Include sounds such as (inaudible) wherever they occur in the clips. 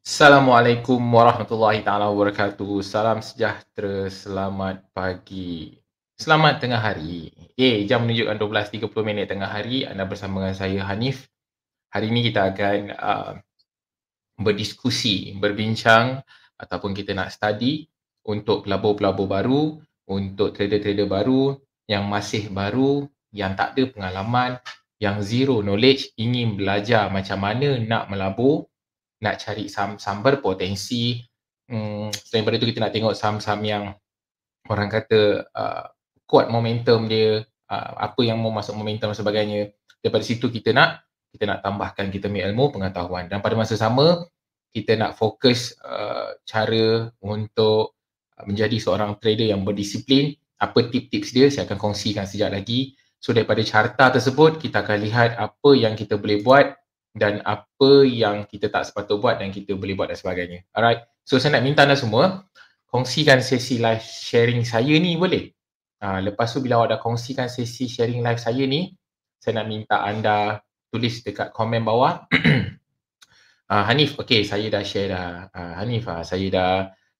Assalamualaikum warahmatullahi taala wabarakatuh. Salam sejahtera, selamat pagi. Selamat tengah hari. Eh, jam menunjukkan 12.30 minit tengah hari. Anda bersama dengan saya Hanif. Hari ini kita akan uh, berdiskusi, berbincang ataupun kita nak study untuk pelabur-pelabur baru, untuk trader-trader baru yang masih baru, yang tak ada pengalaman, yang zero knowledge, ingin belajar macam mana nak melabur nak cari saham-saham berpotensi hmm, selain daripada itu kita nak tengok saham-saham yang orang kata uh, kuat momentum dia uh, apa yang mau masuk momentum dan sebagainya daripada situ kita nak kita nak tambahkan kita punya ilmu pengetahuan dan pada masa sama kita nak fokus uh, cara untuk menjadi seorang trader yang berdisiplin apa tip-tips dia saya akan kongsikan sejak lagi so daripada carta tersebut kita akan lihat apa yang kita boleh buat dan apa yang kita tak sepatut buat dan kita boleh buat dan sebagainya. Alright. So saya nak minta anda semua kongsikan sesi live sharing saya ni boleh? Ha, lepas tu bila awak dah kongsikan sesi sharing live saya ni, saya nak minta anda tulis dekat komen bawah. uh, (clears throat) Hanif, okay saya dah share dah. Uh, Hanif, uh, saya dah,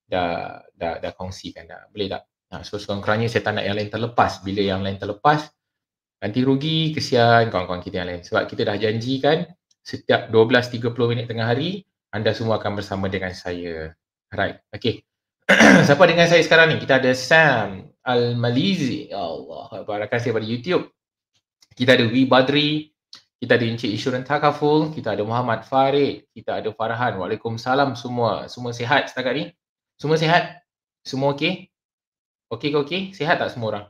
dah, dah, dah, dah kongsikan dah. Boleh tak? Ha, so sekurang-kurangnya saya tak nak yang lain terlepas. Bila yang lain terlepas, nanti rugi, kesian kawan-kawan kita yang lain. Sebab kita dah janjikan setiap 12.30 minit tengah hari anda semua akan bersama dengan saya. Right. Okay. (clears throat) Siapa dengan saya sekarang ni? Kita ada Sam Al-Malizi. Allah. Terima kasih pada YouTube. Kita ada Wee Badri. Kita ada Encik Isyuran Takaful. Kita ada Muhammad Farid. Kita ada Farhan. Waalaikumsalam semua. Semua sihat setakat ni? Semua sihat? Semua okay. Okey ke okey? Sihat tak semua orang?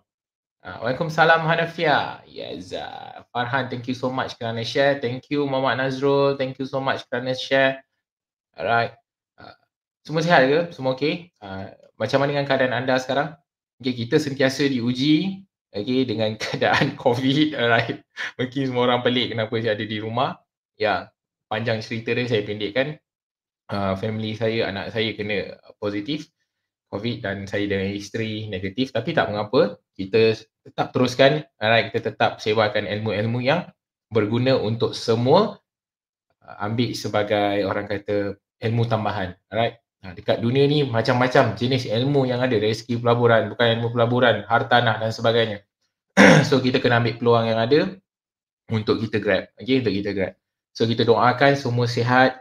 Ah, Waalaikumsalam Hanafia. Yes. Uh, Farhan, thank you so much kerana share. Thank you Muhammad Nazrul. Thank you so much kerana share. Alright. Uh, semua sihat ke? Semua okey? Uh, macam mana dengan keadaan anda sekarang? Okay, kita sentiasa diuji okay, dengan (laughs) keadaan COVID. Alright. Mungkin semua orang pelik kenapa saya ada di rumah. Ya, yeah. panjang cerita dia saya pendekkan. Uh, family saya, anak saya kena positif. COVID dan saya dengan isteri negatif tapi tak mengapa kita tetap teruskan alright kita tetap sewakan ilmu-ilmu yang berguna untuk semua uh, ambil sebagai orang kata ilmu tambahan alright nah, dekat dunia ni macam-macam jenis ilmu yang ada dari segi pelaburan bukan ilmu pelaburan hartanah dan sebagainya (clears throat) so kita kena ambil peluang yang ada untuk kita grab okay untuk kita grab so kita doakan semua sihat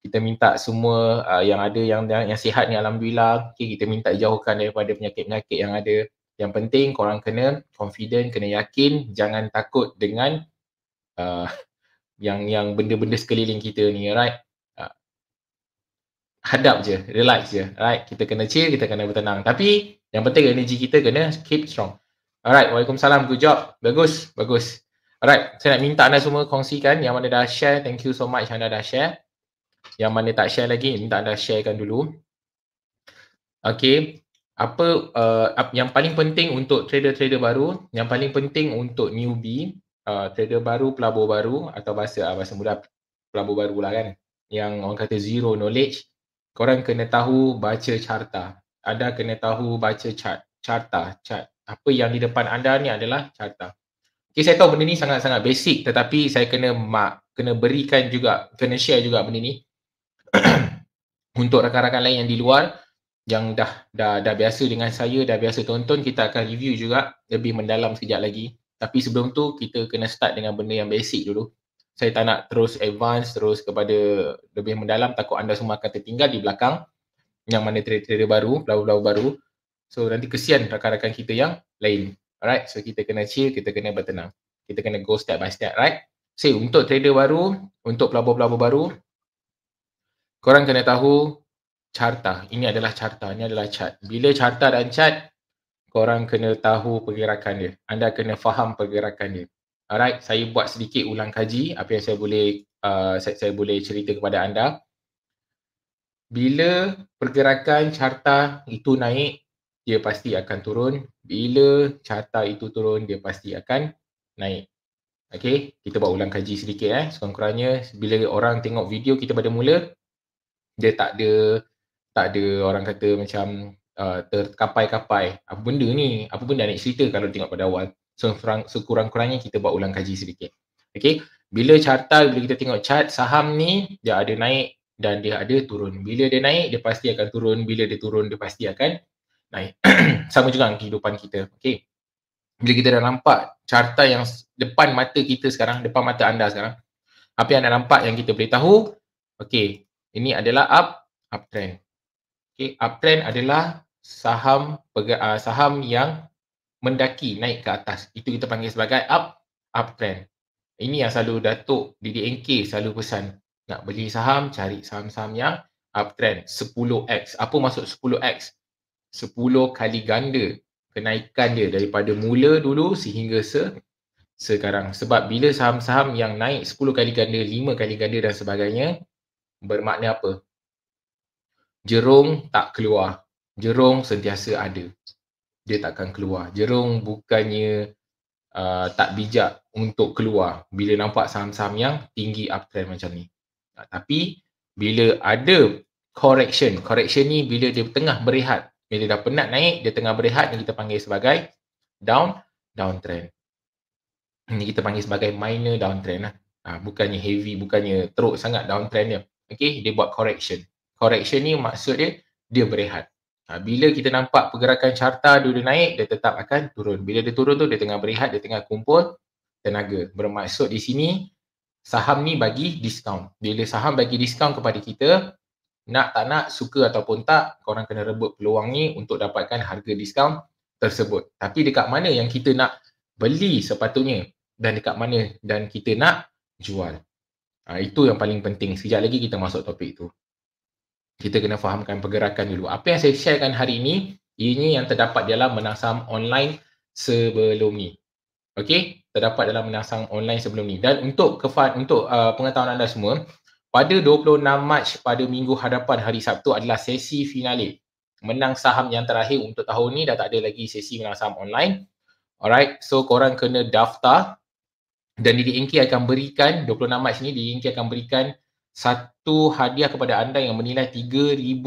kita minta semua uh, yang ada yang, yang yang sihat ni alhamdulillah okay, kita minta jauhkan daripada penyakit-penyakit yang ada yang penting korang kena confident kena yakin jangan takut dengan uh, (laughs) yang yang benda-benda sekeliling kita ni right uh, hadap je relax je right kita kena chill kita kena bertenang tapi yang penting energi kita kena keep strong alright waalaikumsalam good job bagus bagus alright saya nak minta anda semua kongsikan yang mana dah share thank you so much anda dah share yang mana tak share lagi, minta anda sharekan dulu. Okay, apa uh, yang paling penting untuk trader-trader baru, yang paling penting untuk newbie, uh, trader baru, pelabur baru atau bahasa uh, bahasa mudah pelabur baru lah kan, yang orang kata zero knowledge, korang kena tahu baca carta. Anda kena tahu baca chart, carta, chart. Apa yang di depan anda ni adalah carta. Okay, saya tahu benda ni sangat-sangat basic tetapi saya kena mak, kena berikan juga, kena share juga benda ni. (clears throat) untuk rakan-rakan lain yang di luar yang dah dah dah biasa dengan saya dah biasa tonton kita akan review juga lebih mendalam sekejap lagi tapi sebelum tu kita kena start dengan benda yang basic dulu saya tak nak terus advance terus kepada lebih mendalam takut anda semua akan tertinggal di belakang yang mana trader-trader baru, pelabur-pelabur baru so nanti kesian rakan-rakan kita yang lain alright so kita kena chill, kita kena bertenang kita kena go step by step right say untuk trader baru, untuk pelabur-pelabur baru korang kena tahu carta. Ini adalah carta. Ini adalah chart. Bila carta dan chart, korang kena tahu pergerakan dia. Anda kena faham pergerakan dia. Alright, saya buat sedikit ulang kaji apa yang saya boleh uh, saya, saya boleh cerita kepada anda. Bila pergerakan carta itu naik, dia pasti akan turun. Bila carta itu turun, dia pasti akan naik. Okay, kita buat ulang kaji sedikit eh. Sekurang-kurangnya bila orang tengok video kita pada mula, dia tak ada tak ada orang kata macam uh, terkapai-kapai apa benda ni apa pun dah nak cerita kalau tengok pada awal so sekurang-kurangnya kita buat ulang kaji sedikit okey bila carta bila kita tengok chart saham ni dia ada naik dan dia ada turun bila dia naik dia pasti akan turun bila dia turun dia pasti akan naik (clears throat) sama juga dengan kehidupan kita okey bila kita dah nampak carta yang depan mata kita sekarang depan mata anda sekarang apa yang anda nampak yang kita boleh tahu okey ini adalah up uptrend. Okey, uptrend adalah saham uh, saham yang mendaki naik ke atas. Itu kita panggil sebagai up uptrend. Ini yang selalu Datuk DDNK selalu pesan nak beli saham cari saham-saham yang uptrend 10x. Apa maksud 10x? 10 kali ganda kenaikan dia daripada mula dulu sehingga se sekarang. Sebab bila saham-saham yang naik 10 kali ganda, 5 kali ganda dan sebagainya, bermakna apa? Jerung tak keluar. Jerung sentiasa ada. Dia takkan keluar. Jerung bukannya uh, tak bijak untuk keluar bila nampak saham-saham yang tinggi uptrend macam ni. Uh, tapi bila ada correction, correction ni bila dia tengah berehat, bila dia dah penat naik, dia tengah berehat yang kita panggil sebagai down downtrend. Ini kita panggil sebagai minor downtrend lah. Uh, bukannya heavy, bukannya teruk sangat downtrend dia okay, dia buat correction. Correction ni maksud dia, dia berehat. Ha, bila kita nampak pergerakan carta dia, dia naik, dia tetap akan turun. Bila dia turun tu, dia tengah berehat, dia tengah kumpul tenaga. Bermaksud di sini, saham ni bagi diskaun. Bila saham bagi diskaun kepada kita, nak tak nak, suka ataupun tak, korang kena rebut peluang ni untuk dapatkan harga diskaun tersebut. Tapi dekat mana yang kita nak beli sepatutnya dan dekat mana dan kita nak jual. Ha, itu yang paling penting. Sekejap lagi kita masuk topik itu. Kita kena fahamkan pergerakan dulu. Apa yang saya sharekan hari ini, ini yang terdapat dalam menang saham online sebelum ni. Okey, terdapat dalam menang saham online sebelum ni. Dan untuk kefahaman, untuk uh, pengetahuan anda semua, pada 26 Mac pada minggu hadapan hari Sabtu adalah sesi finale. Menang saham yang terakhir untuk tahun ni dah tak ada lagi sesi menang saham online. Alright, so korang kena daftar dan Inki akan berikan 26 Mac ni Inki akan berikan satu hadiah kepada anda yang bernilai RM3,000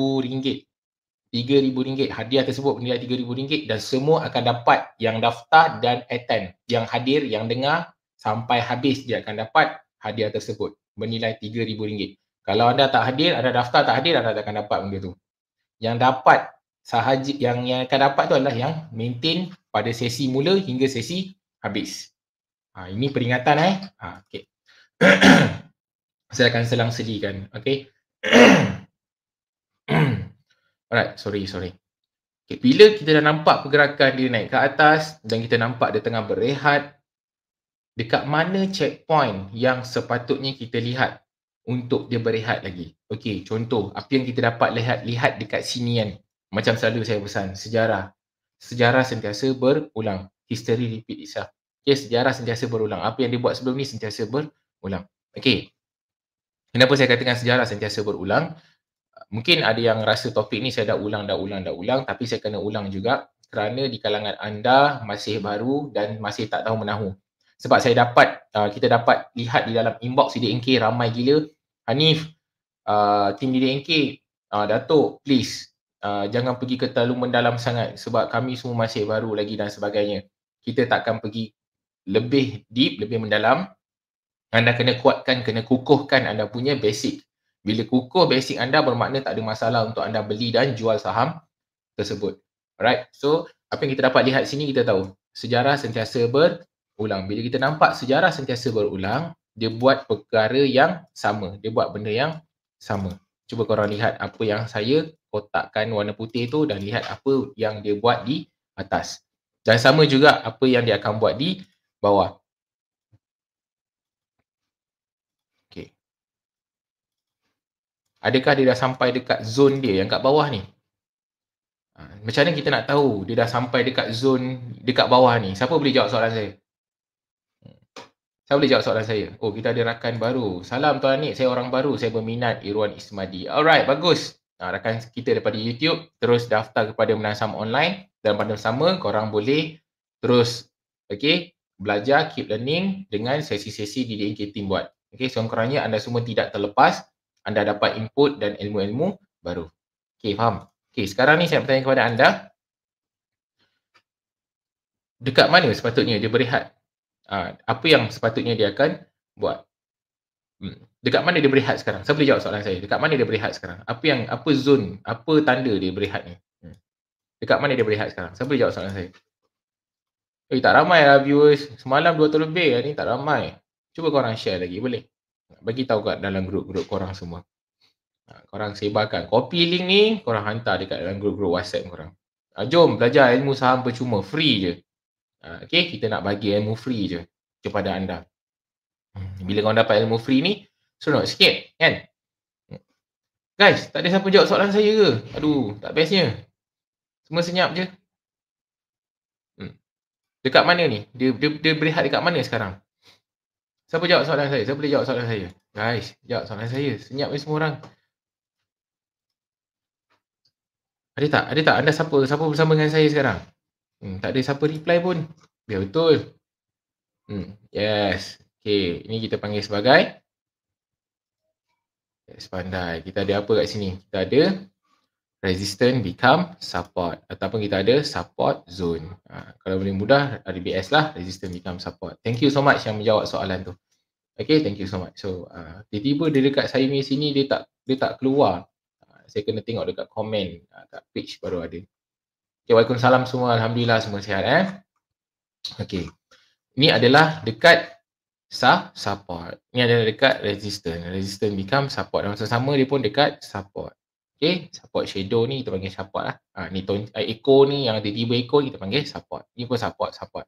RM3,000 hadiah tersebut bernilai RM3,000 dan semua akan dapat yang daftar dan attend yang hadir yang dengar sampai habis dia akan dapat hadiah tersebut bernilai RM3,000 kalau anda tak hadir anda daftar tak hadir anda tak akan dapat benda tu yang dapat sahaja yang, yang akan dapat tu adalah yang maintain pada sesi mula hingga sesi habis. Ha, ini peringatan eh. Ha, okay. (clears throat) Saya akan selang sedihkan. Okay. (clears throat) Alright, sorry, sorry. Okay, bila kita dah nampak pergerakan dia naik ke atas dan kita nampak dia tengah berehat, dekat mana checkpoint yang sepatutnya kita lihat untuk dia berehat lagi? Okey. contoh, apa yang kita dapat lihat lihat dekat sini kan? Macam selalu saya pesan, sejarah. Sejarah sentiasa berulang. History repeat itself okay, sejarah sentiasa berulang. Apa yang dia buat sebelum ni sentiasa berulang. Okey. Kenapa saya katakan sejarah sentiasa berulang? Mungkin ada yang rasa topik ni saya dah ulang, dah ulang, dah ulang tapi saya kena ulang juga kerana di kalangan anda masih baru dan masih tak tahu menahu. Sebab saya dapat, uh, kita dapat lihat di dalam inbox DDNK ramai gila. Hanif, uh, tim DDNK, uh, Datuk, please Uh, jangan pergi ke terlalu mendalam sangat sebab kami semua masih baru lagi dan sebagainya. Kita takkan pergi lebih deep, lebih mendalam, anda kena kuatkan, kena kukuhkan anda punya basic. Bila kukuh basic anda bermakna tak ada masalah untuk anda beli dan jual saham tersebut. Alright, so apa yang kita dapat lihat sini kita tahu sejarah sentiasa berulang. Bila kita nampak sejarah sentiasa berulang, dia buat perkara yang sama. Dia buat benda yang sama. Cuba korang lihat apa yang saya kotakkan warna putih tu dan lihat apa yang dia buat di atas. Dan sama juga apa yang dia akan buat di bawah. Okey. Adakah dia dah sampai dekat zone dia yang kat bawah ni? Ha, macam mana kita nak tahu dia dah sampai dekat zone dekat bawah ni? Siapa boleh jawab soalan saya? Hmm. Siapa boleh jawab soalan saya. Oh, kita ada rakan baru. Salam Tuan Anik, saya orang baru. Saya berminat Irwan Ismadi. Alright, bagus. Ha, rakan kita daripada YouTube terus daftar kepada Menasam Online dan pada sama korang boleh terus okey belajar keep learning dengan sesi-sesi di DDNK team buat. Okey, sekurang-kurangnya anda semua tidak terlepas, anda dapat input dan ilmu-ilmu baru. Okey, faham? Okey, sekarang ni saya bertanya kepada anda dekat mana sepatutnya dia berehat? Ah, apa yang sepatutnya dia akan buat? Hmm, dekat mana dia berehat sekarang? Saya boleh jawab soalan saya. Dekat mana dia berehat sekarang? Apa yang apa zone, apa tanda dia berehat ni? Hmm, dekat mana dia berehat sekarang? Saya boleh jawab soalan saya. Eh tak ramai lah viewers. Semalam dua atau lebih lah ni tak ramai. Cuba korang share lagi boleh. Bagi tahu kat dalam grup-grup korang semua. Ha, korang sebarkan. Copy link ni korang hantar dekat dalam grup-grup WhatsApp korang. Ha, jom belajar ilmu saham percuma. Free je. Ha, okay, kita nak bagi ilmu free je kepada anda. Hmm, bila korang dapat ilmu free ni, seronok sikit kan? Guys, tak ada siapa jawab soalan saya ke? Aduh, tak bestnya. Semua senyap je. Dekat mana ni? Dia, dia, dia berehat dekat mana sekarang? Siapa jawab soalan saya? Siapa boleh jawab soalan saya? Guys, jawab soalan saya. Senyap ni semua orang. Ada tak? Ada tak? Anda siapa? Siapa bersama dengan saya sekarang? Hmm, tak ada siapa reply pun. Biar ya, betul. Hmm, yes. Okay, ini kita panggil sebagai Yes, pandai. Kita ada apa kat sini? Kita ada resistant become support ataupun kita ada support zone. Uh, kalau boleh mudah RBS lah resistant become support. Thank you so much yang menjawab soalan tu. Okay, thank you so much. So, uh, tiba-tiba dia dekat saya ni sini, dia tak dia tak keluar. Uh, saya kena tengok dekat komen, uh, kat page baru ada. Okay, waalaikumsalam semua. Alhamdulillah semua sihat eh. Okay. Ini adalah dekat sa support. Ini adalah dekat resistant. Resistant become support. Dan masa sama dia pun dekat support. Okay, eh, support shadow ni kita panggil support lah. Ha, ni tone, uh, echo ni yang ada tiba echo kita panggil support. Ni pun support, support.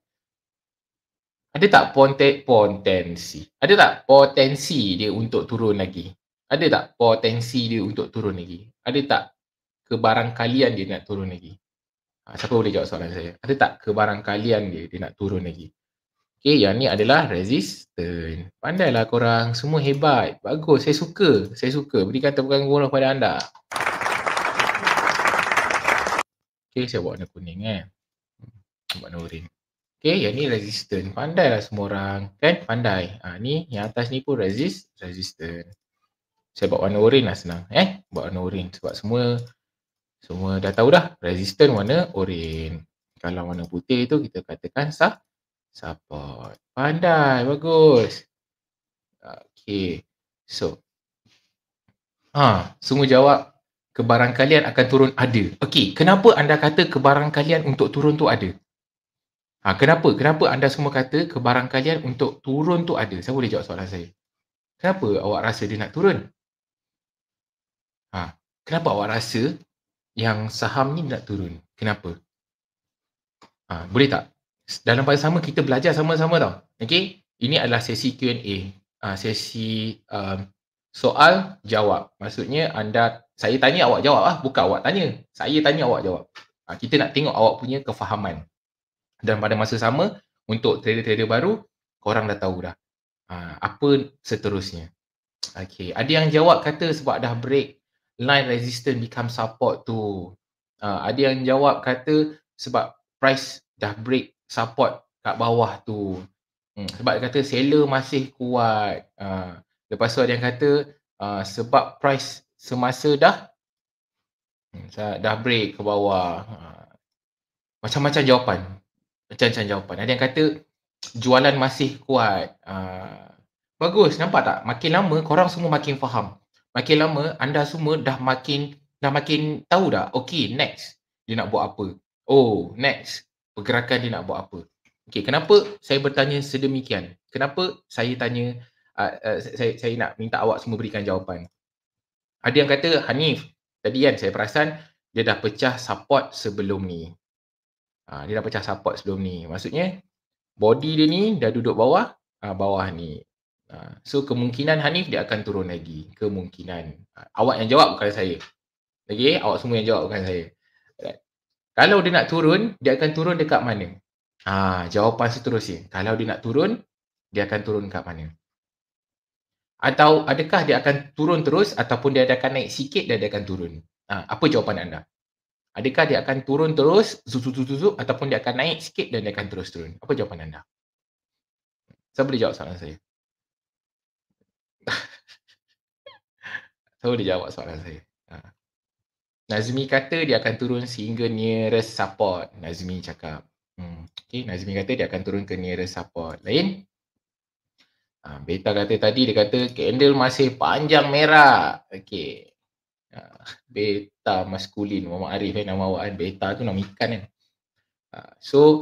Ada tak potensi? potensi? Ada tak potensi dia untuk turun lagi? Ada tak potensi dia untuk turun lagi? Ada tak kebarangkalian dia nak turun lagi? Ha, siapa boleh jawab soalan saya? Ada tak kebarangkalian dia, dia nak turun lagi? Okay, yang ni adalah resistant. Pandailah korang. Semua hebat. Bagus. Saya suka. Saya suka. Berikan tepukan gunung pada anda. Okay, saya buat warna kuning kan. Eh. Buat hmm, warna orange. Okay, yang ni resistant. Pandailah semua orang. Kan? Pandai. Ha, ni, yang atas ni pun resist, resistant. Saya buat warna orange lah senang. Eh, buat warna orange. Sebab semua, semua dah tahu dah. Resistant warna orange. Kalau warna putih tu, kita katakan sah, Support. Pandai. Bagus. Okay. So. Ha, semua jawab. Kebarangkalian akan turun ada. Okay. Kenapa anda kata kebarangkalian untuk turun tu ada? Ha, kenapa? Kenapa anda semua kata kebarangkalian untuk turun tu ada? Saya boleh jawab soalan saya. Kenapa awak rasa dia nak turun? Ha, kenapa awak rasa yang saham ni nak turun? Kenapa? Ha, boleh tak dalam masa sama kita belajar sama-sama tau. Okay. Ini adalah sesi Q&A. Uh, ah, sesi um, soal jawab. Maksudnya anda, saya tanya awak jawab lah. Bukan awak tanya. Saya tanya awak jawab. Uh, kita nak tengok awak punya kefahaman. Dan pada masa sama, untuk trader-trader baru, korang dah tahu dah. Uh, apa seterusnya. Okay. Ada yang jawab kata sebab dah break line resistance become support tu. Uh, ada yang jawab kata sebab price dah break support kat bawah tu hmm. sebab dia kata seller masih kuat uh, lepas tu ada yang kata uh, sebab price semasa dah hmm, dah break ke bawah uh, macam-macam jawapan macam-macam jawapan ada yang kata jualan masih kuat uh, bagus nampak tak makin lama korang semua makin faham makin lama anda semua dah makin dah makin tahu dah Okay next dia nak buat apa oh next pergerakan dia nak buat apa. Okey, kenapa saya bertanya sedemikian? Kenapa saya tanya uh, uh, saya saya nak minta awak semua berikan jawapan. Ada yang kata Hanif, tadi kan saya perasan dia dah pecah support sebelum ni. Ha, dia dah pecah support sebelum ni. Maksudnya body dia ni dah duduk bawah uh, bawah ni. Ha, so kemungkinan Hanif dia akan turun lagi. Kemungkinan. Ha, awak yang jawab bukan saya. Okey, awak semua yang jawab bukan saya. Kalau dia nak turun, dia akan turun dekat mana? Ah, jawapan seterusnya. Kalau dia nak turun, dia akan turun dekat mana? Atau adakah dia akan turun terus ataupun dia akan naik sikit dan dia akan turun? Ah, apa jawapan anda? Adakah dia akan turun terus, zuzuk, zuzuk, zuzuk, ataupun dia akan naik sikit dan dia akan terus turun? Apa jawapan anda? Saya boleh jawab soalan saya. Saya (laughs) boleh jawab soalan saya. Ha. Nazmi kata dia akan turun sehingga nearest support. Nazmi cakap. Hmm. Okay, Nazmi kata dia akan turun ke nearest support. Lain? Ha, beta kata tadi dia kata candle masih panjang merah. Okay. Ha, beta maskulin. Muhammad Arif eh, nama awak kan. Beta tu nama ikan kan. Ha, so,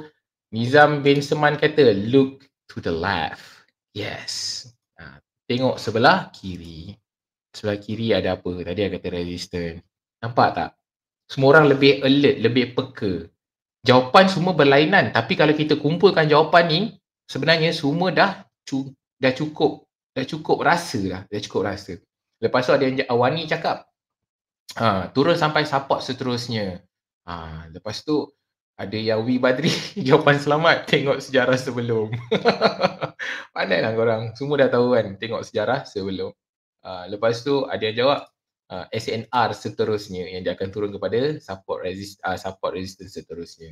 Nizam bin Seman kata look to the left. Yes. Ha, tengok sebelah kiri. Sebelah kiri ada apa? Tadi dia kata resistance. Nampak tak? Semua orang lebih alert, lebih peka. Jawapan semua berlainan. Tapi kalau kita kumpulkan jawapan ni, sebenarnya semua dah cu- dah cukup. Dah cukup rasa lah. Dah cukup rasa. Lepas tu ada yang ah, Wani cakap, ha, turun sampai support seterusnya. Ha, lepas tu ada yang Wi Badri, (laughs) jawapan selamat. Tengok sejarah sebelum. (laughs) Pandai lah korang. Semua dah tahu kan tengok sejarah sebelum. Ha, lepas tu ada yang jawab, uh, SNR seterusnya yang dia akan turun kepada support resist uh, support resistance seterusnya.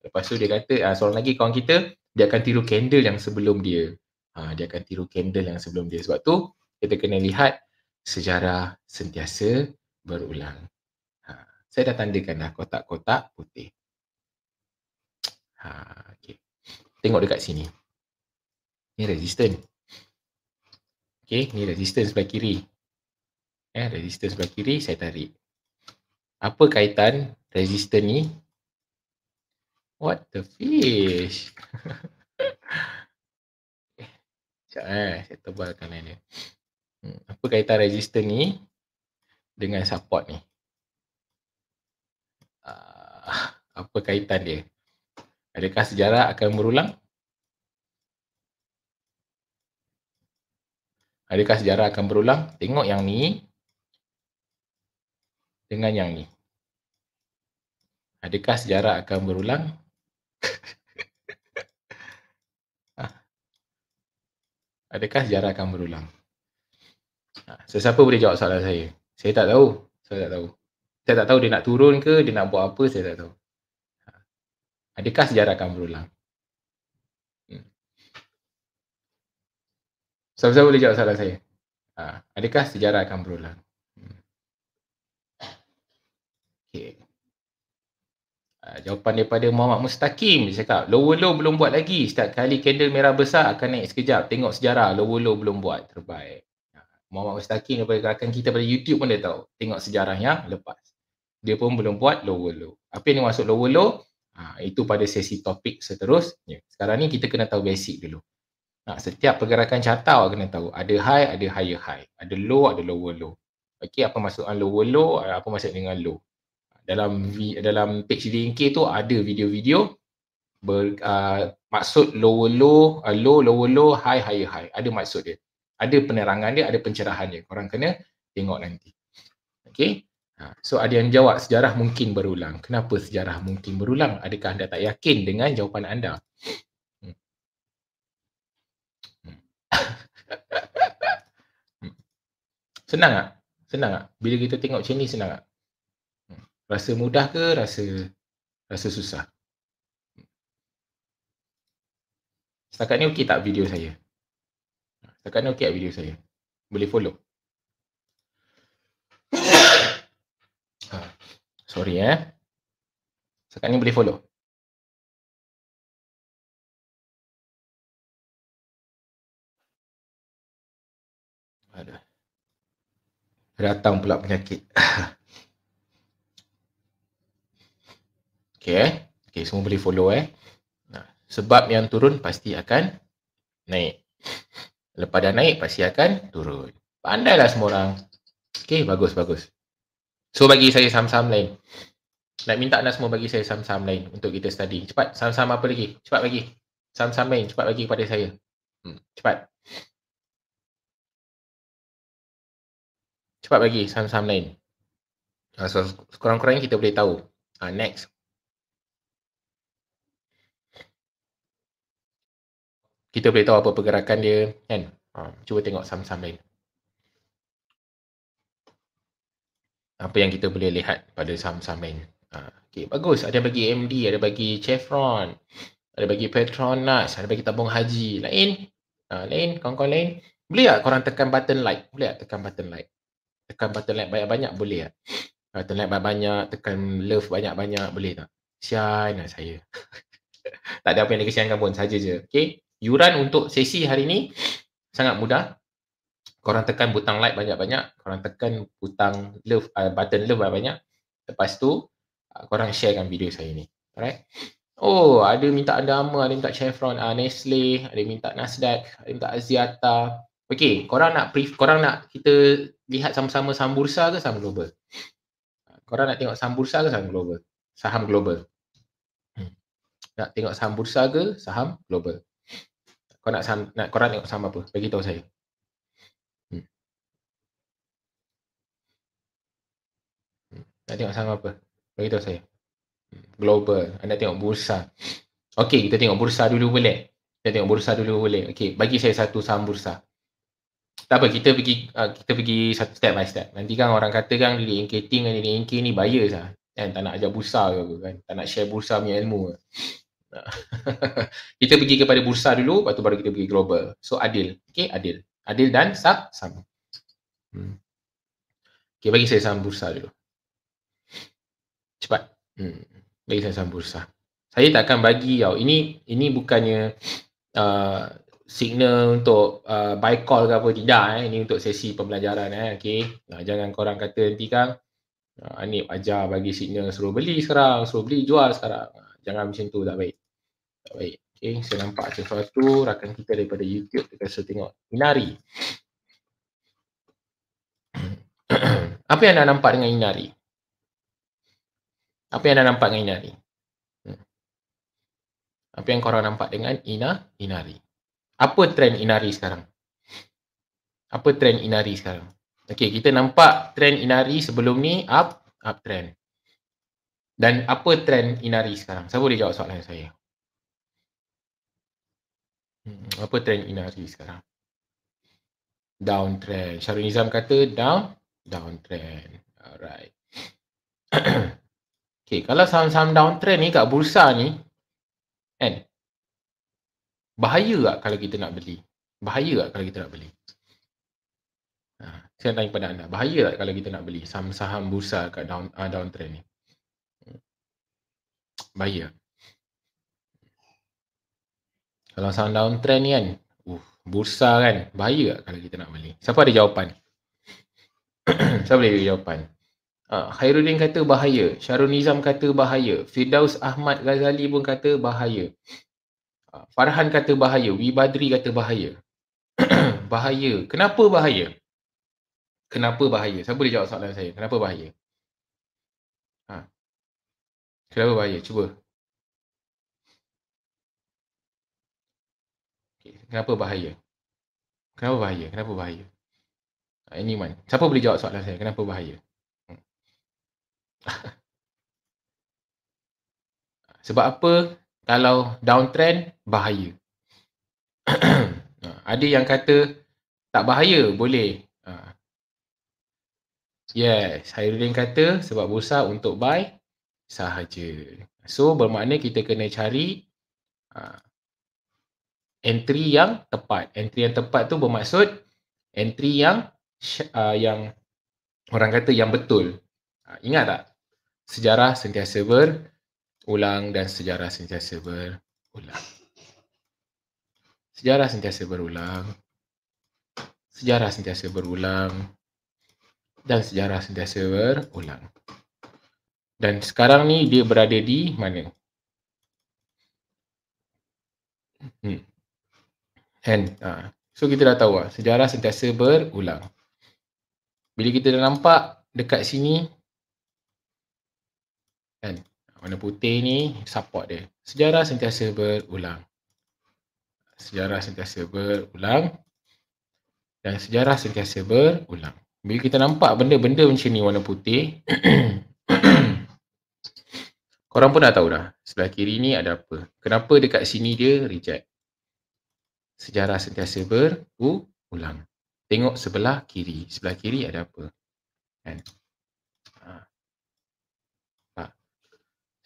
Lepas tu dia kata uh, soalan lagi kawan kita dia akan tiru candle yang sebelum dia. Uh, dia akan tiru candle yang sebelum dia sebab tu kita kena lihat sejarah sentiasa berulang. Ha, saya dah tandakan dah kotak-kotak putih. Ha, okay. Tengok dekat sini. Ni resistance. Okay, ni resistance sebelah kiri eh, resistor sebelah kiri saya tarik apa kaitan resistor ni what the fish (laughs) eh, sekejap eh saya tebalkan line dia hmm, apa kaitan resistor ni dengan support ni ah, apa kaitan dia adakah sejarah akan berulang Adakah sejarah akan berulang? Tengok yang ni, dengan yang ni. Adakah sejarah akan berulang? (laughs) Ah. Adakah sejarah akan berulang? Ah, Siapa boleh jawab soalan saya? Saya tak tahu. Saya tak tahu. Saya tak tahu dia nak turun ke, dia nak buat apa, saya tak tahu. Ah. Adakah sejarah akan berulang? Hmm. Siapa-siapa boleh jawab soalan saya? Adakah sejarah akan berulang? Okay. Uh, ah, jawapan daripada Muhammad Mustaqim dia cakap lower low belum buat lagi setiap kali candle merah besar akan naik sekejap tengok sejarah lower low belum buat terbaik ah, Muhammad Mustaqim daripada rakan kita pada YouTube pun dia tahu tengok sejarah yang lepas dia pun belum buat lower low apa yang masuk lower low ha, itu pada sesi topik seterusnya sekarang ni kita kena tahu basic dulu ha, setiap pergerakan chart awak kena tahu ada high ada higher high ada low ada lower low okey apa maksudan lower low apa maksud dengan low dalam dalam page link tu ada video-video ber, uh, maksud lower low uh, low lower low high higher high ada maksud dia ada penerangan dia ada pencerahan dia korang kena tengok nanti okey ha, So ada yang jawab sejarah mungkin berulang. Kenapa sejarah mungkin berulang? Adakah anda tak yakin dengan jawapan anda? Hmm. Hmm. (laughs) Hmm. Senang tak? Senang tak? Bila kita tengok macam ni senang tak? Rasa mudah ke rasa rasa susah? Setakat ni okey tak video saya? Setakat ni okey tak video saya? Boleh follow? (coughs) Ha, sorry eh. Setakat ni boleh follow? Ada. Datang pula penyakit. (laughs) Okay, eh? okay semua boleh follow eh. Nah, sebab yang turun pasti akan naik. Lepas dah naik, pasti akan turun. Pandailah semua orang. Okay, bagus, bagus. So, bagi saya saham-saham lain. Nak minta anda semua bagi saya saham-saham lain untuk kita study. Cepat, saham-saham apa lagi? Cepat bagi. Saham-saham lain, cepat bagi kepada saya. Hmm, cepat. Cepat bagi saham-saham lain. Ah, so, sekurang-kurangnya kita boleh tahu. Ah, next. kita boleh tahu apa pergerakan dia kan ha, cuba tengok saham-saham lain apa yang kita boleh lihat pada saham-saham lain ha, okay, bagus ada bagi MD, ada bagi Chevron ada bagi Petronas ada bagi tabung haji lain ha, lain kawan-kawan lain boleh tak korang tekan button like boleh tak tekan button like tekan button like banyak-banyak boleh tak button like banyak-banyak tekan love banyak-banyak boleh tak Sian lah saya. (laughs) tak ada apa yang dikesiankan pun. Saja je. Okay yuran untuk sesi hari ini sangat mudah. Korang tekan butang like banyak-banyak. Korang tekan butang love, uh, button love banyak-banyak. Lepas tu, uh, korang sharekan video saya ini. Alright. Oh, ada minta Andama, ada minta Chevron, uh, Nestle, ada minta Nasdaq, ada minta Aziata. Okay, korang nak brief, korang nak kita lihat sama-sama saham bursa ke saham global? Korang nak tengok saham bursa ke saham global? Saham global. Hmm. Nak tengok saham bursa ke saham global? kau nak sam, nak korang tengok sama apa bagi tahu saya hmm. hmm. nak tengok sama apa bagi tahu saya hmm. global anda tengok bursa okey kita tengok bursa dulu boleh kita tengok bursa dulu boleh okey bagi saya satu saham bursa tak apa kita pergi uh, kita pergi satu step by step nanti kan orang kata kan di linking dengan di linking ni bias lah kan tak nak ajar bursa ke apa kan tak nak share bursa punya ilmu ke. (laughs) kita pergi kepada bursa dulu, lepas tu baru kita pergi global. So adil. Okay, adil. Adil dan sah, sama. Hmm. Okay, bagi saya saham bursa dulu. Cepat. Hmm. Bagi saya saham bursa. Saya tak akan bagi tau. Ini ini bukannya uh, signal untuk uh, buy call ke apa. Tidak. Eh. Ini untuk sesi pembelajaran. Eh. Okay. Nah, jangan korang kata nanti kan. Uh, Anip ajar bagi signal suruh beli sekarang. Suruh beli jual sekarang jangan macam tu tak baik tak baik okay, saya nampak sesuatu rakan kita daripada YouTube kita rasa tengok Inari (clears throat) apa yang anda nampak dengan Inari apa yang anda nampak dengan Inari hmm. apa yang korang nampak dengan Ina Inari apa trend Inari sekarang apa trend Inari sekarang Okay, kita nampak trend Inari sebelum ni up, up trend. Dan apa trend Inari sekarang? Siapa boleh jawab soalan saya? Hmm, apa trend Inari sekarang? Downtrend. Syarul Nizam kata down, downtrend. Alright. (coughs) okay, kalau saham-saham downtrend ni kat bursa ni, kan? Bahaya tak kalau kita nak beli? Bahaya tak kalau kita nak beli? Ha, saya tanya kepada anda, bahaya tak kalau kita nak beli saham-saham bursa kat down, uh, ah, downtrend ni? bahaya kalau sound downtrend ni kan uh, bursa kan bahaya tak kalau kita nak beli siapa ada jawapan (coughs) siapa boleh beri jawapan uh, Khairuddin kata bahaya Syarul Nizam kata bahaya Firdaus Ahmad Ghazali pun kata bahaya uh, Farhan kata bahaya Wibadri kata bahaya (coughs) bahaya kenapa bahaya kenapa bahaya siapa boleh jawab soalan saya kenapa bahaya Kenapa bahaya? Cuba. Kenapa bahaya? Kenapa bahaya? Kenapa bahaya? Ah, ini Anyone? Siapa boleh jawab soalan saya? Kenapa bahaya? Hmm. (laughs) Sebab apa kalau downtrend bahaya? (clears throat) Ah, ada yang kata tak bahaya boleh. Ah. Yes, Hairudin kata sebab bursa untuk buy sahaja. So bermakna kita kena cari uh, entry yang tepat. Entry yang tepat tu bermaksud entry yang uh, yang orang kata yang betul. Uh, ingat tak? Sejarah sentiasa berulang dan sejarah sentiasa berulang. Sejarah sentiasa berulang. Sejarah sentiasa berulang. Dan sejarah sentiasa berulang. Dan sekarang ni dia berada di mana? Hmm. And, ha. So kita dah tahu lah, sejarah sentiasa berulang. Bila kita dah nampak dekat sini, kan, warna putih ni support dia. Sejarah sentiasa berulang. Sejarah sentiasa berulang. Dan sejarah sentiasa berulang. Bila kita nampak benda-benda macam ni warna putih, (clears throat) Korang pun dah tahu dah sebelah kiri ni ada apa. Kenapa dekat sini dia reject? Sejarah sentiasa berulang. Tengok sebelah kiri. Sebelah kiri ada apa? Kan? Ha.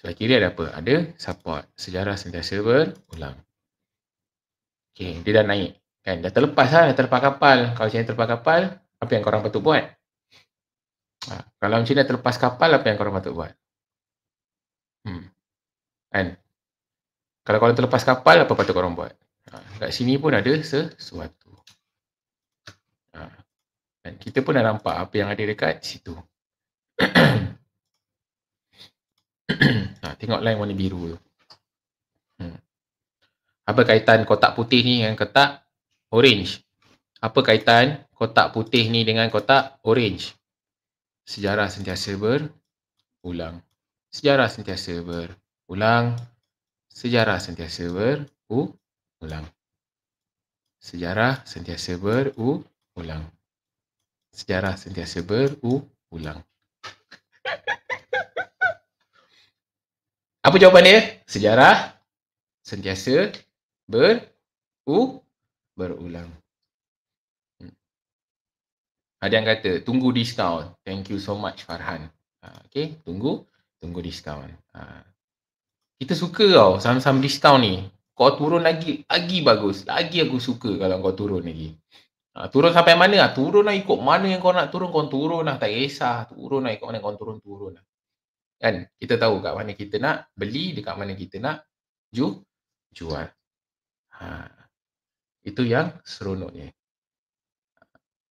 Sebelah kiri ada apa? Ada support. Sejarah sentiasa berulang. Okay, dia dah naik. Kan? Dah terlepas lah, dah terlepas kapal. Kalau macam terlepas kapal, apa yang korang patut buat? Ha. Kalau macam dah terlepas kapal, apa yang korang patut buat? Hmm. Kan? Kalau korang terlepas kapal, apa patut korang buat? Ha. Kat sini pun ada sesuatu. Ha. Dan kita pun dah nampak apa yang ada dekat situ. (coughs) ha. Tengok line warna biru tu. Hmm. Apa kaitan kotak putih ni dengan kotak orange? Apa kaitan kotak putih ni dengan kotak orange? Sejarah sentiasa berulang sejarah sentiasa berulang. Sejarah sentiasa berulang. Sejarah sentiasa berulang. Sejarah sentiasa berulang. Apa jawapan dia? Sejarah sentiasa ber u berulang. Hmm. Ada yang kata, tunggu diskaun. Thank you so much Farhan. Ah, okay, tunggu. Tunggu diskaun. Ha. Kita suka tau saham-saham diskaun ni. Kau turun lagi, lagi bagus. Lagi aku suka kalau kau turun lagi. Ha, turun sampai mana lah? Turun lah ikut mana yang kau nak turun, kau turun lah. Tak kisah. Turun lah ikut mana kau turun, turun lah. Kan? Kita tahu kat mana kita nak beli, dekat mana kita nak ju jual. Ha. Itu yang seronoknya.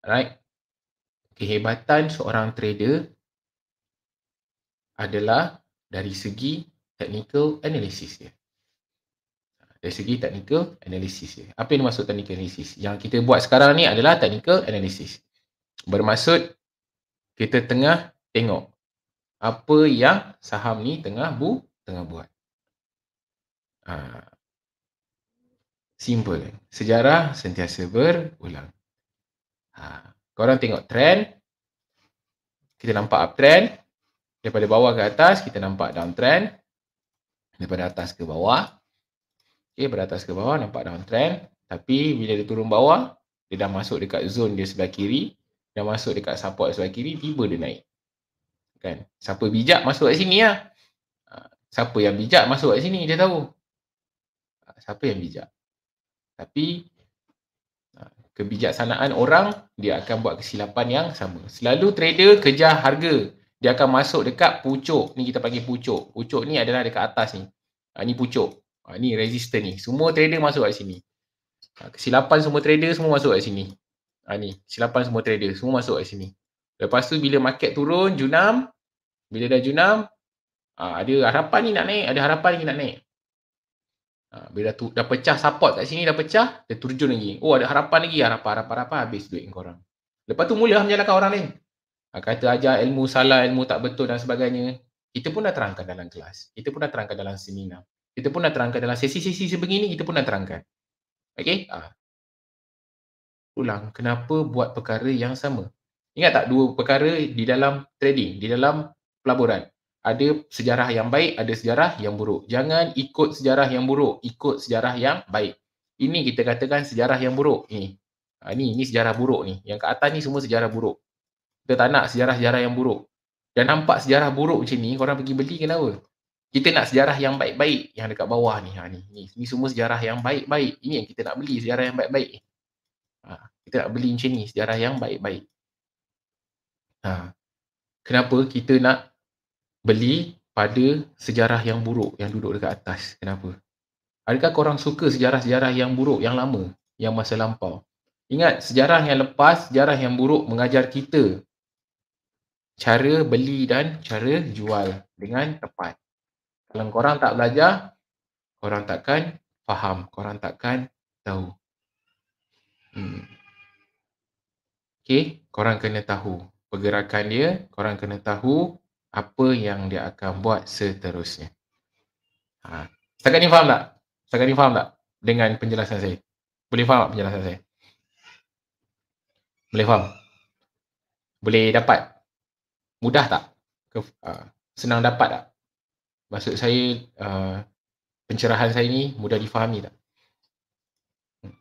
Right? Kehebatan seorang trader adalah dari segi technical analysis dia. Dari segi technical analysis dia. Apa yang maksud technical analysis? Yang kita buat sekarang ni adalah technical analysis. Bermaksud kita tengah tengok apa yang saham ni tengah bu tengah buat. Ha. Simple. Sejarah sentiasa berulang. Ha. Korang tengok trend. Kita nampak uptrend daripada bawah ke atas kita nampak downtrend daripada atas ke bawah okey daripada atas ke bawah nampak downtrend tapi bila dia turun bawah dia dah masuk dekat zone dia sebelah kiri dah masuk dekat support sebelah kiri tiba dia naik kan siapa bijak masuk kat sini lah ha, siapa yang bijak masuk kat sini dia tahu ha, siapa yang bijak tapi ha, kebijaksanaan orang dia akan buat kesilapan yang sama selalu trader kejar harga dia akan masuk dekat pucuk. Ni kita panggil pucuk. Pucuk ni adalah dekat atas ni. Ha, ni pucuk. Ha, ni resistor ni. Semua trader masuk kat sini. Ha, kesilapan semua trader semua masuk kat sini. Ha, ni. Kesilapan semua trader semua masuk kat sini. Lepas tu bila market turun, junam. Bila dah junam, ha, ada harapan ni nak naik. Ada harapan ni nak naik. Ha, bila dah, tu, dah pecah support kat sini, dah pecah, dia turun lagi. Oh ada harapan lagi. Harapan, harapan, harapan. Habis duit korang. Lepas tu mula menyalahkan orang lain. Ha, kata ajar ilmu salah, ilmu tak betul dan sebagainya. Kita pun dah terangkan dalam kelas. Kita pun dah terangkan dalam seminar. Kita pun dah terangkan dalam sesi-sesi sebegini, kita pun dah terangkan. Okay? Ha. Ulang, kenapa buat perkara yang sama? Ingat tak dua perkara di dalam trading, di dalam pelaburan. Ada sejarah yang baik, ada sejarah yang buruk. Jangan ikut sejarah yang buruk, ikut sejarah yang baik. Ini kita katakan sejarah yang buruk. Ni, ha, ini ni sejarah buruk ni. Yang kat atas ni semua sejarah buruk. Kita tak nak sejarah-sejarah yang buruk. Dan nampak sejarah buruk macam ni, korang pergi beli kenapa? Kita nak sejarah yang baik-baik yang dekat bawah ni. Ha, ni, ni. ni semua sejarah yang baik-baik. Ini yang kita nak beli, sejarah yang baik-baik. Ha, kita nak beli macam ni, sejarah yang baik-baik. Ha, kenapa kita nak beli pada sejarah yang buruk yang duduk dekat atas? Kenapa? Adakah korang suka sejarah-sejarah yang buruk yang lama, yang masa lampau? Ingat, sejarah yang lepas, sejarah yang buruk mengajar kita cara beli dan cara jual dengan tepat. Kalau korang tak belajar, korang takkan faham, korang takkan tahu. Hmm. Okay, korang kena tahu pergerakan dia, korang kena tahu apa yang dia akan buat seterusnya. Ha. Setakat ni faham tak? Setakat ni faham tak dengan penjelasan saya? Boleh faham tak penjelasan saya? Boleh faham? Boleh dapat? mudah tak? Ke, uh, senang dapat tak? Maksud saya uh, pencerahan saya ni mudah difahami tak? Hmm.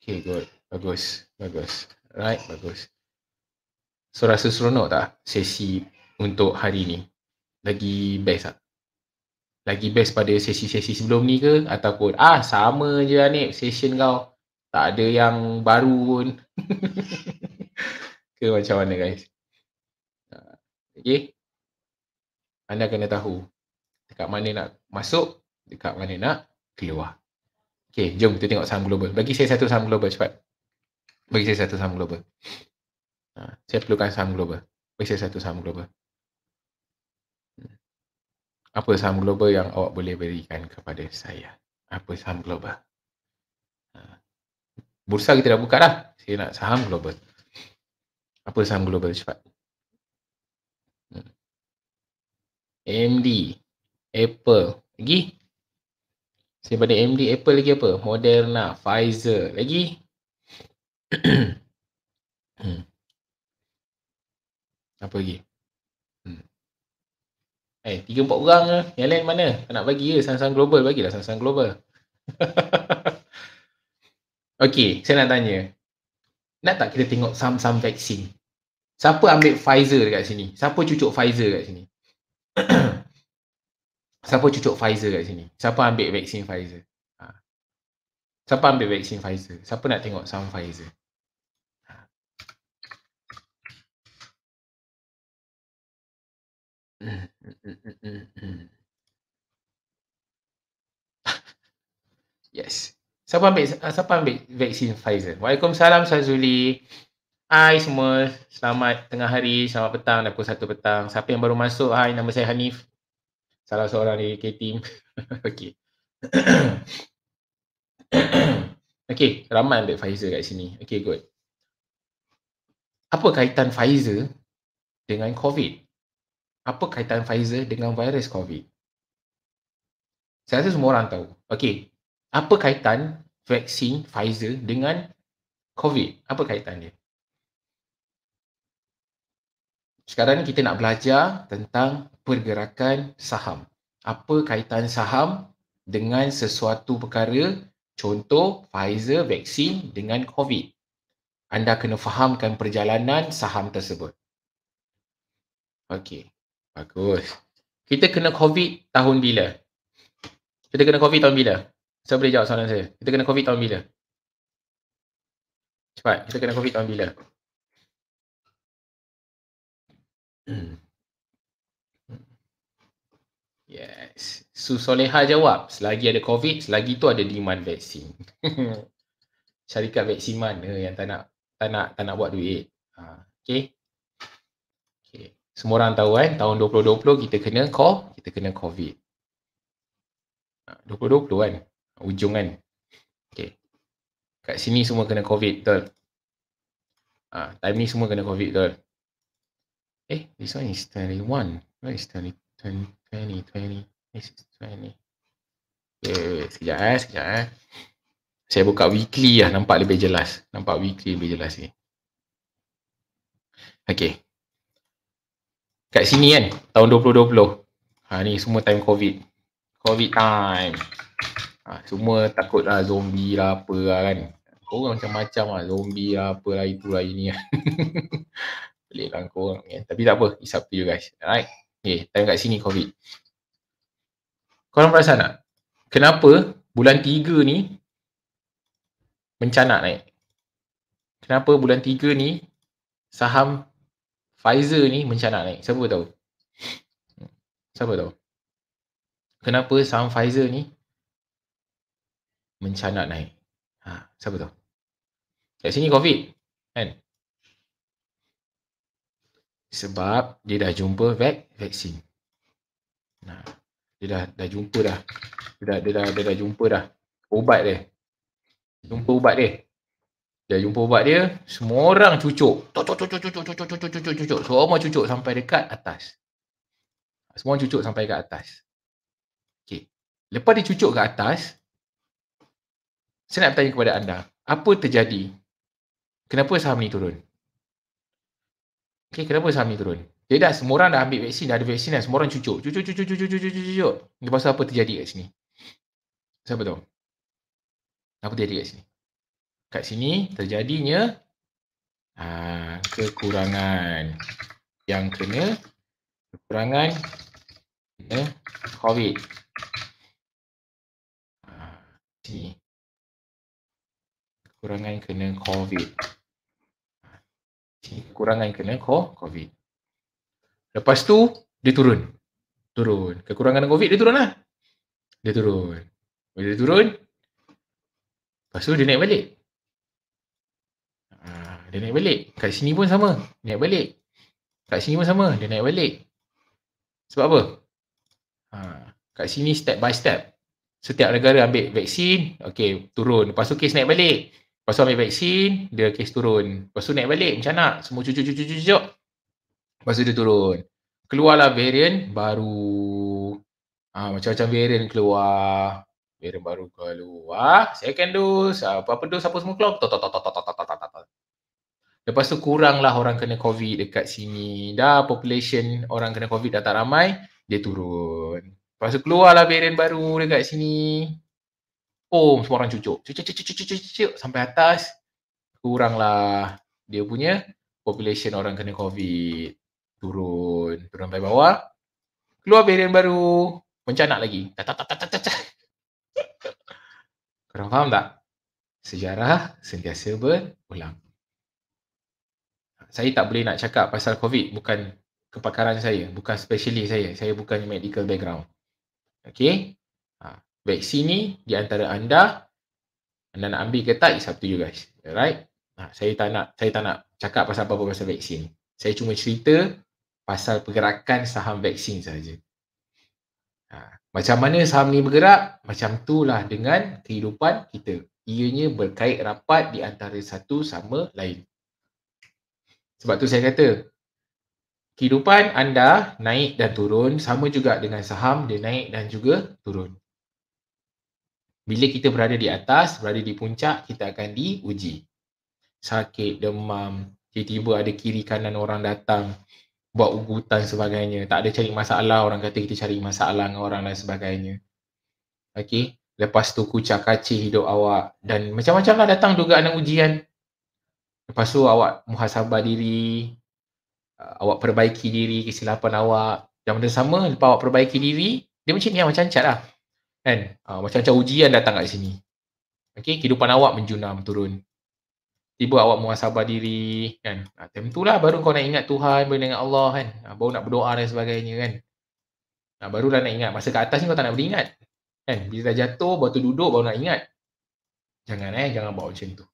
Okay, good. Bagus. Bagus. Right, bagus. So, rasa seronok tak sesi untuk hari ni? Lagi best tak? Lagi best pada sesi-sesi sebelum ni ke? Ataupun, ah, sama je lah ni session kau. Tak ada yang baru pun. (laughs) ke macam mana guys? Okey. Anda kena tahu dekat mana nak masuk, dekat mana nak keluar. Okay, jom kita tengok saham global. Bagi saya satu saham global cepat. Bagi saya satu saham global. Ha, saya perlukan saham global. Bagi saya satu saham global. Hmm. Apa saham global yang awak boleh berikan kepada saya? Apa saham global? Ha. Bursa kita dah buka dah. Saya nak saham global. Apa saham global cepat? Hmm. AMD, Apple, lagi. Selain pada AMD, Apple lagi apa? Moderna, Pfizer, lagi. (clears throat) apa lagi? Hmm. Eh, tiga empat orang ke? Yang lain mana? Tak nak bagi ke? Samsung Global, bagilah Samsung Global. (laughs) okay, saya nak tanya. Nak tak kita tengok Samsung vaksin? Siapa ambil Pfizer dekat sini? Siapa cucuk Pfizer dekat sini? (coughs) siapa cucuk Pfizer kat sini? Siapa ambil vaksin Pfizer? Ha. Siapa ambil vaksin Pfizer? Siapa nak tengok sound Pfizer? Ha. (coughs) Yes. Siapa ambil siapa ambil vaksin Pfizer? Waalaikumsalam Sazuli. Hai semua, selamat tengah hari, selamat petang dan pukul satu petang. Siapa yang baru masuk, hai nama saya Hanif. Salah seorang dari K-Team. (laughs) Okey. (coughs) Okey, ramai ambil Pfizer kat sini. Okey, good. Apa kaitan Pfizer dengan COVID? Apa kaitan Pfizer dengan virus COVID? Saya rasa semua orang tahu. Okey, apa kaitan vaksin Pfizer dengan COVID? Apa kaitan dia? Sekarang ni kita nak belajar tentang pergerakan saham. Apa kaitan saham dengan sesuatu perkara, contoh Pfizer vaksin dengan COVID. Anda kena fahamkan perjalanan saham tersebut. Okey, bagus. Kita kena COVID tahun bila? Kita kena COVID tahun bila? Saya boleh jawab soalan saya. Kita kena COVID tahun bila? Cepat, kita kena COVID tahun bila? Hmm. Yes. Su Soleha jawab, selagi ada COVID, selagi tu ada demand vaksin. (laughs) Syarikat vaksin mana yang tak nak tak nak tak nak buat duit? Ha, okay. okay. Semua orang tahu kan, tahun 2020 kita kena call, kita kena COVID. 2020 ha, kan, ujung kan. Okay. Kat sini semua kena COVID, betul? Ha, time ni semua kena COVID, betul? Eh, this one is 21. Where is 20, 20, 20, This is 20. Okay, eh, sekejap eh, sekejap eh. Saya buka weekly lah, nampak lebih jelas. Nampak weekly lebih jelas ni. Okay. Kat sini kan, tahun 2020. Ha, ni semua time COVID. COVID time. Ha, semua takut lah zombie lah apa lah kan. Korang macam-macam lah zombie lah apa lah itulah ini kan. (laughs) pelik lah aku. Tapi tak apa, it's up to you guys. Alright. Okay, time kat sini COVID. Korang perasan tak? Kenapa bulan tiga ni mencanak naik? Kenapa bulan tiga ni saham Pfizer ni mencanak naik? Siapa tahu? Siapa tahu? Kenapa saham Pfizer ni mencanak naik? Ha, siapa tahu? Kat sini COVID kan? sebab dia dah jumpa vek vaksin. Nah, dia dah dah jumpa dah. Dia dah dia dah dia dah jumpa dah ubat dia. Jumpa ubat dia. Dia jumpa ubat dia, semua orang cucuk. Cucuk cucuk cucuk cucuk cucuk cucuk cucuk cucuk. Semua cucuk sampai dekat atas. Semua cucuk sampai dekat atas. Okey. Lepas dia cucuk ke atas, saya nak tanya kepada anda, apa terjadi? Kenapa saham ni turun? Okay, kenapa saham ni turun? Okay, dah semua orang dah ambil vaksin, dah ada vaksin dah. Semua orang cucuk. Cucuk, cucuk, cucuk, cucuk, cucuk, cucuk. Ini pasal apa terjadi kat sini? Siapa tahu? Apa terjadi kat sini? Kat sini terjadinya aa, ha, kekurangan yang kena kekurangan kena COVID. Aa, ha, Kekurangan kena COVID kekurangan kena COVID. Lepas tu, dia turun. Turun. Kekurangan COVID, dia turun lah. Dia turun. Bila dia turun, lepas tu dia naik balik. Ah, dia naik balik. Kat sini pun sama. Naik balik. Kat sini pun sama. Dia naik balik. Sebab apa? Ha, kat sini step by step. Setiap negara ambil vaksin, okay, turun. Lepas tu kes naik balik. Lepas tu ambil vaksin, dia kes turun. Lepas tu naik balik macam nak, semua cucuk-cucuk-cucuk. Lepas tu dia turun. Keluarlah varian baru. Ha, macam-macam varian keluar. Varian baru keluar. Second dose, ah, apa-apa dose, apa semua keluar. Tot, tot, tot, tot, tot, tot, tot. Lepas tu kuranglah orang kena COVID dekat sini. Dah population orang kena COVID dah tak ramai, dia turun. Lepas tu keluarlah varian baru dekat sini. Boom, oh, semua orang cucuk. Cucuk, cucuk, cucuk, cucuk, cucuk, sampai atas. Kuranglah dia punya population orang kena COVID. Turun, turun sampai bawah. Keluar varian baru. Mencanak lagi. Tak, tak, tak, tak, tak, tak. (laughs) Korang faham tak? Sejarah sentiasa berulang. Saya tak boleh nak cakap pasal COVID. Bukan kepakaran saya. Bukan specialist saya. Saya bukan medical background. Okay? vaksin ni di antara anda anda nak ambil ke tak it's up to you guys alright nah, ha, saya tak nak saya tak nak cakap pasal apa-apa pasal vaksin ni saya cuma cerita pasal pergerakan saham vaksin saja. Ha, macam mana saham ni bergerak? Macam tu lah dengan kehidupan kita. Ianya berkait rapat di antara satu sama lain. Sebab tu saya kata, kehidupan anda naik dan turun sama juga dengan saham dia naik dan juga turun. Bila kita berada di atas, berada di puncak, kita akan diuji. Sakit, demam, tiba-tiba ada kiri kanan orang datang buat ugutan sebagainya. Tak ada cari masalah, orang kata kita cari masalah dengan orang dan sebagainya. Okey, lepas tu kucak kacih hidup awak dan macam-macam lah datang juga anak ujian. Lepas tu awak muhasabah diri, uh, awak perbaiki diri kesilapan awak. Dan benda sama, lepas awak perbaiki diri, dia macam ni macam cat lah. Kan? Ha, macam-macam ujian datang kat sini. Okay, kehidupan awak menjunam turun. Tiba awak muasabah diri, kan? Ha, time tu lah baru kau nak ingat Tuhan, baru ingat Allah, kan? Ha, baru nak berdoa dan sebagainya, kan? Ha, barulah nak ingat. Masa ke atas ni kau tak nak beringat. Kan? Bila dah jatuh, baru tu duduk, baru nak ingat. Jangan eh, jangan bawa macam tu.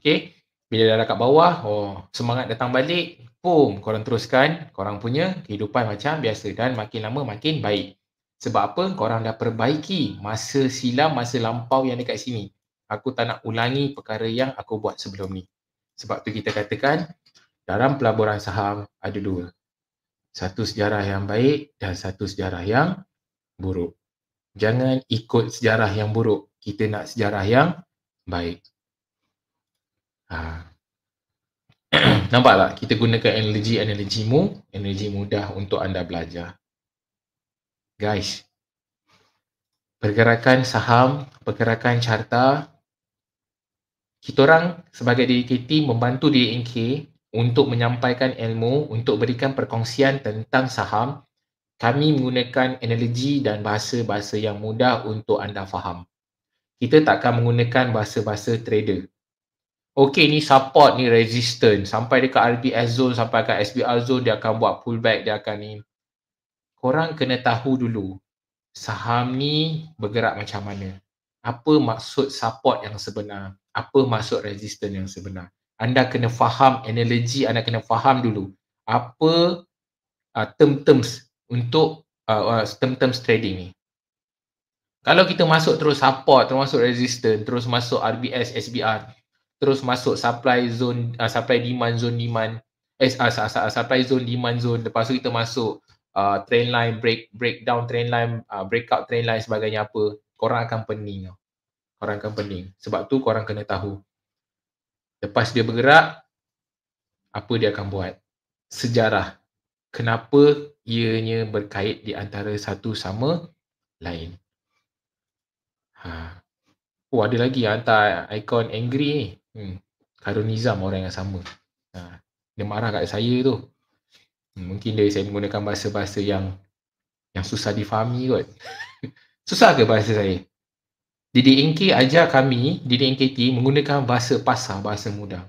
Okay? Bila dah kat bawah, oh, semangat datang balik. Boom, korang teruskan. Korang punya kehidupan macam biasa dan makin lama makin baik. Sebab apa? Korang dah perbaiki masa silam, masa lampau yang dekat sini. Aku tak nak ulangi perkara yang aku buat sebelum ni. Sebab tu kita katakan dalam pelaburan saham ada dua. Satu sejarah yang baik dan satu sejarah yang buruk. Jangan ikut sejarah yang buruk. Kita nak sejarah yang baik. Ha. (clears throat) Nampak tak? Kita gunakan energi-energimu. Energi mudah untuk anda belajar guys pergerakan saham pergerakan carta kita orang sebagai DKT membantu DNK untuk menyampaikan ilmu untuk berikan perkongsian tentang saham kami menggunakan analogi dan bahasa-bahasa yang mudah untuk anda faham kita takkan menggunakan bahasa-bahasa trader Okey ni support ni resistance sampai dekat RBS zone sampai dekat SBR zone dia akan buat pullback dia akan ni korang kena tahu dulu saham ni bergerak macam mana. Apa maksud support yang sebenar? Apa maksud resistance yang sebenar? Anda kena faham analogi, anda kena faham dulu apa uh, term-terms untuk uh, uh term-terms trading ni. Kalau kita masuk terus support, terus masuk resistance, terus masuk RBS, SBR, terus masuk supply zone, uh, supply demand zone, demand, eh, uh, supply zone, demand zone, lepas tu kita masuk uh, trend line break breakdown trend line uh, breakout trend line sebagainya apa korang akan pening korang akan pening sebab tu korang kena tahu lepas dia bergerak apa dia akan buat sejarah kenapa ianya berkait di antara satu sama lain ha oh ada lagi hantar ikon angry ni hmm Karunizam orang yang sama ha. dia marah kat saya tu Hmm, mungkin dari saya menggunakan bahasa-bahasa yang yang susah difahami kot. (laughs) susah ke bahasa saya? DDNK ajar kami, DDNKT menggunakan bahasa pasar, bahasa mudah.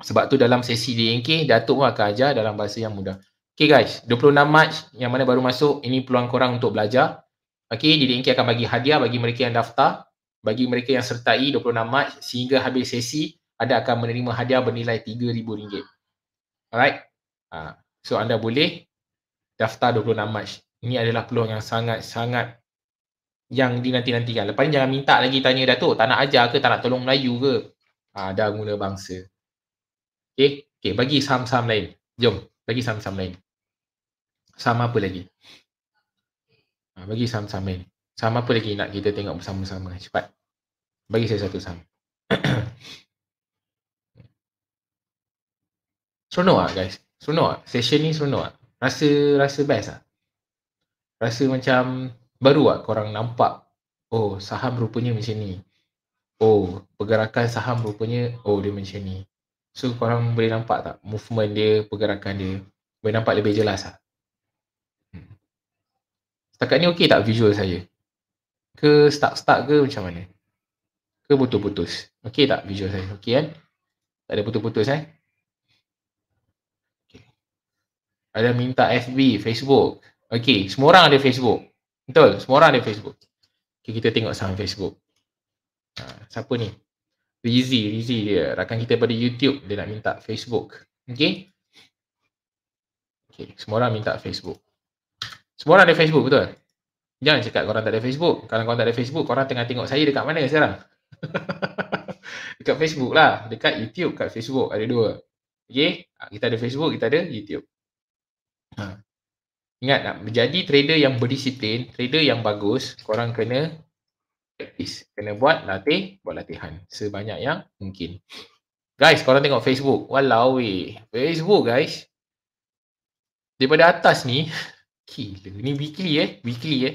Sebab tu dalam sesi DDNK, Datuk pun akan ajar dalam bahasa yang mudah. Okay guys, 26 Mac yang mana baru masuk, ini peluang korang untuk belajar. Okay, DDNK akan bagi hadiah bagi mereka yang daftar, bagi mereka yang sertai 26 Mac sehingga habis sesi, ada akan menerima hadiah bernilai RM3,000. Alright? Uh, So anda boleh daftar 26 Mac. Ini adalah peluang yang sangat-sangat yang di nanti nantikan Lepas ni jangan minta lagi tanya Datuk, tak nak ajar ke, tak nak tolong Melayu ke? Ah, dah mula bangsa. Okay, okay bagi saham-saham lain. Jom, bagi saham-saham lain. Saham apa lagi? Ah, bagi saham-saham lain. Saham apa lagi nak kita tengok bersama-sama? Cepat. Bagi saya satu saham. (coughs) Seronok lah guys. Seronok tak? Session ni seronok tak? Rasa, rasa best tak? Ah. Rasa macam baru tak ah korang nampak Oh saham rupanya macam ni Oh pergerakan saham rupanya Oh dia macam ni So korang boleh nampak tak movement dia, pergerakan dia Boleh nampak lebih jelas tak? Ah. Hmm. Setakat ni okey tak visual saya? Ke start-start ke macam mana? Ke putus-putus? Okey tak visual saya? Okey kan? Tak ada putus-putus eh? ada minta FB, Facebook. okay, semua orang ada Facebook. Betul, semua orang ada Facebook. Okay, kita tengok sahaja Facebook. Ha, siapa ni? Rizzy, Rizzy dia. Rakan kita pada YouTube, dia nak minta Facebook. okay? Okay, semua orang minta Facebook. Semua orang ada Facebook, betul? Jangan cakap korang tak ada Facebook. Kalau korang tak ada Facebook, korang tengah tengok saya dekat mana sekarang? (laughs) dekat Facebook lah. Dekat YouTube, kat Facebook. Ada dua. okay? Ha, kita ada Facebook, kita ada YouTube. Ha. Ingat nak menjadi trader yang berdisiplin, trader yang bagus, korang kena practice. Kena buat latih, buat latihan. Sebanyak yang mungkin. Guys, korang tengok Facebook. Walau weh. Facebook guys. Daripada atas ni. (laughs) Gila. Ni weekly eh. Weekly eh.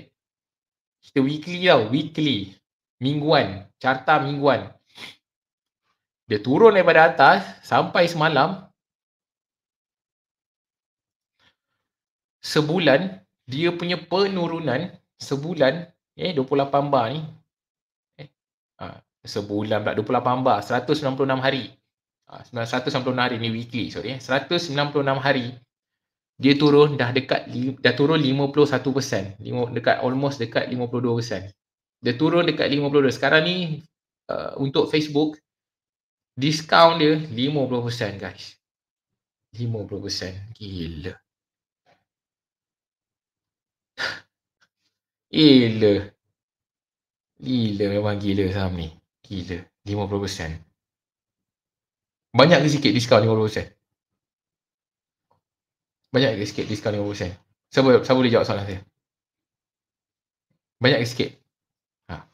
Kita weekly tau. Weekly. Mingguan. Carta mingguan. Dia turun daripada atas sampai semalam sebulan dia punya penurunan sebulan eh 28 bar ni eh, ha, sebulan pula 28 bar 196 hari 196 ha, hari ni weekly sorry eh, 196 hari dia turun dah dekat dah turun 51% 5, dekat almost dekat 52% dia turun dekat 52 sekarang ni uh, untuk Facebook discount dia 50% guys 50% gila Gila. Gila memang gila saham ni. Gila. 50%. Banyak ke sikit diskaun 50%? Banyak ke sikit diskaun 50%? Siapa, siapa boleh jawab soalan saya? Banyak ke sikit? Ha.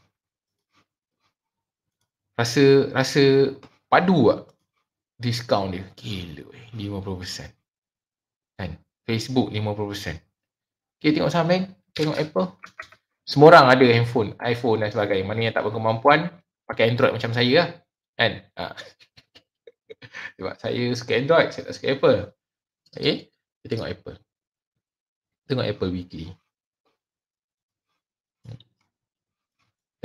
Rasa rasa padu tak? Diskaun dia. Gila. 50%. Eh, kan? Facebook 50%. Okay, tengok saham bank tengok Apple. Semua orang ada handphone, iPhone dan sebagainya. Mana yang tak berkemampuan, pakai Android macam saya lah. Kan? Ha. (laughs) Sebab saya suka Android, saya tak suka Apple. Okay? Kita tengok Apple. Tengok Apple Weekly.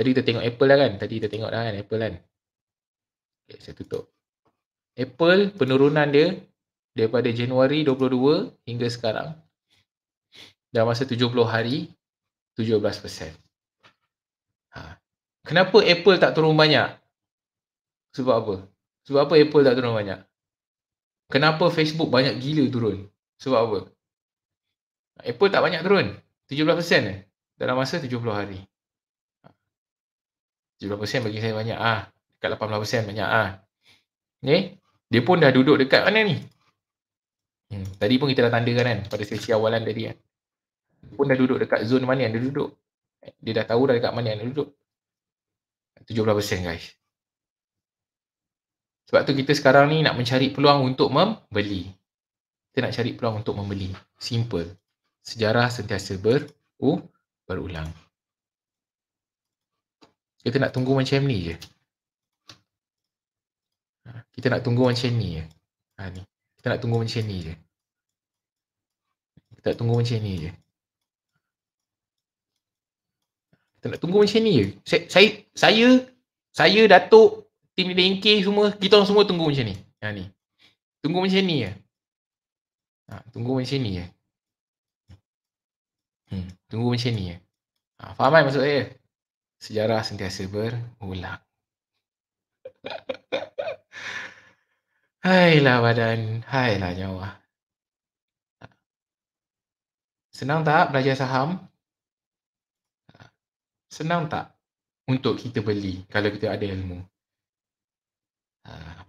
Tadi kita tengok Apple lah kan? Tadi kita tengok lah kan Apple kan? Okay, saya tutup. Apple penurunan dia daripada Januari 22 hingga sekarang dalam masa 70 hari 17%. Ha. Kenapa Apple tak turun banyak? Sebab apa? Sebab apa Apple tak turun banyak? Kenapa Facebook banyak gila turun? Sebab apa? Apple tak banyak turun. 17% eh dalam masa 70 hari. 70% bagi saya banyak ah. Dekat 80% banyak ah. Ni, dia pun dah duduk dekat mana ni? Hmm, tadi pun kita dah tandakan kan pada sesi awalan tadi kan. Ya pun dah duduk dekat zone mana yang dia duduk. Dia dah tahu dah dekat mana yang dia duduk. 17% guys. Sebab tu kita sekarang ni nak mencari peluang untuk membeli. Kita nak cari peluang untuk membeli. Simple. Sejarah sentiasa ber oh, berulang. Kita nak tunggu macam ni je. Ha, kita nak tunggu macam ni je. Ha, ni. Kita nak tunggu macam ni je. Kita nak tunggu macam ni je. Kita nak tunggu macam ni je. Saya, saya, saya, saya Datuk, Tim Dinding semua, kita orang semua tunggu macam ni. Ha, ni. Tunggu macam ni je. Ya. Ha, tunggu macam ni je. Ya. Hmm, tunggu macam ni je. Ya. Ha, faham kan maksud saya? Sejarah sentiasa berulang. (laughs) Hai lah badan, hai lah nyawa. Senang tak belajar saham? senang tak untuk kita beli kalau kita ada ilmu? Ha.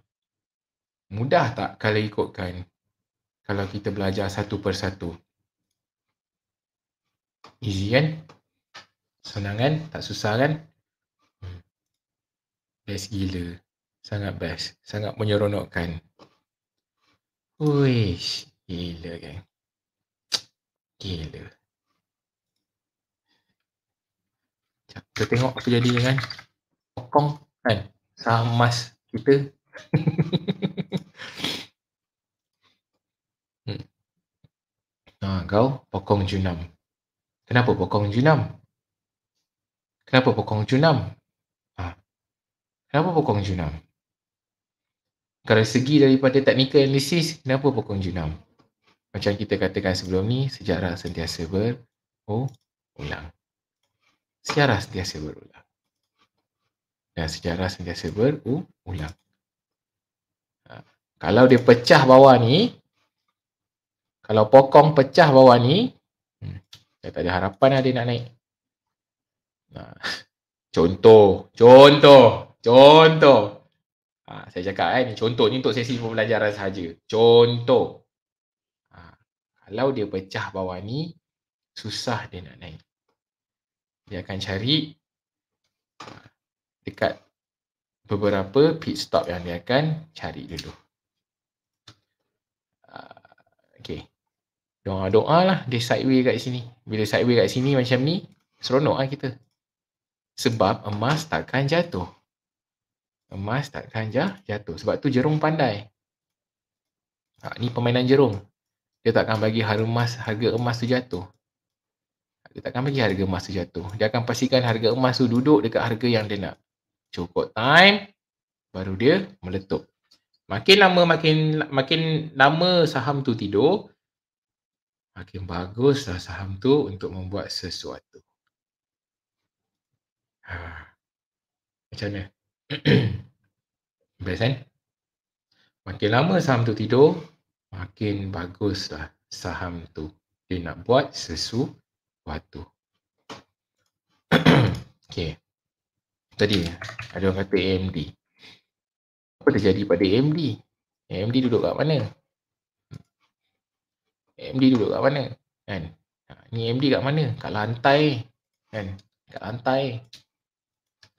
Mudah tak kalau ikutkan kalau kita belajar satu persatu? Easy kan? Senang kan? Tak susah kan? Hmm. Best gila. Sangat best. Sangat menyeronokkan. Uish. Gila kan? Gila. kita tengok apa jadi dengan Hongkong kan saham emas kita (laughs) hmm. ha, kau pokong junam kenapa pokong junam kenapa pokong junam ha. kenapa pokong junam kalau segi daripada teknikal analisis kenapa pokong junam macam kita katakan sebelum ni sejarah sentiasa ber, oh, ulang sejarah sentiasa berulang. Dan sejarah sentiasa berulang. Ha. Kalau dia pecah bawah ni, kalau pokong pecah bawah ni, hmm, saya tak ada harapan lah dia nak naik. Ha. contoh, contoh, contoh. Ha, saya cakap kan, eh, contoh ni untuk sesi pembelajaran sahaja. Contoh. Ha, kalau dia pecah bawah ni, susah dia nak naik dia akan cari dekat beberapa pit stop yang dia akan cari dulu. Ah, okay. Doa-doa lah dia sideway kat sini. Bila sideway kat sini macam ni, seronok lah kita. Sebab emas takkan jatuh. Emas takkan jatuh. Sebab tu jerung pandai. Ha, ni permainan jerung. Dia takkan bagi harga emas, harga emas tu jatuh dia takkan bagi harga emas tu jatuh. Dia akan pastikan harga emas tu duduk dekat harga yang dia nak. Cukup time, baru dia meletup. Makin lama, makin makin lama saham tu tidur, makin baguslah saham tu untuk membuat sesuatu. Ha. Macam mana? (clears throat) Best kan? Makin lama saham tu tidur, makin baguslah saham tu. Dia nak buat sesuatu batu. (coughs) okay. Tadi ada orang kata AMD. Apa terjadi pada AMD? AMD duduk kat mana? AMD duduk kat mana? Kan? Ha, ni AMD kat mana? Kat lantai. Kan? Kat lantai.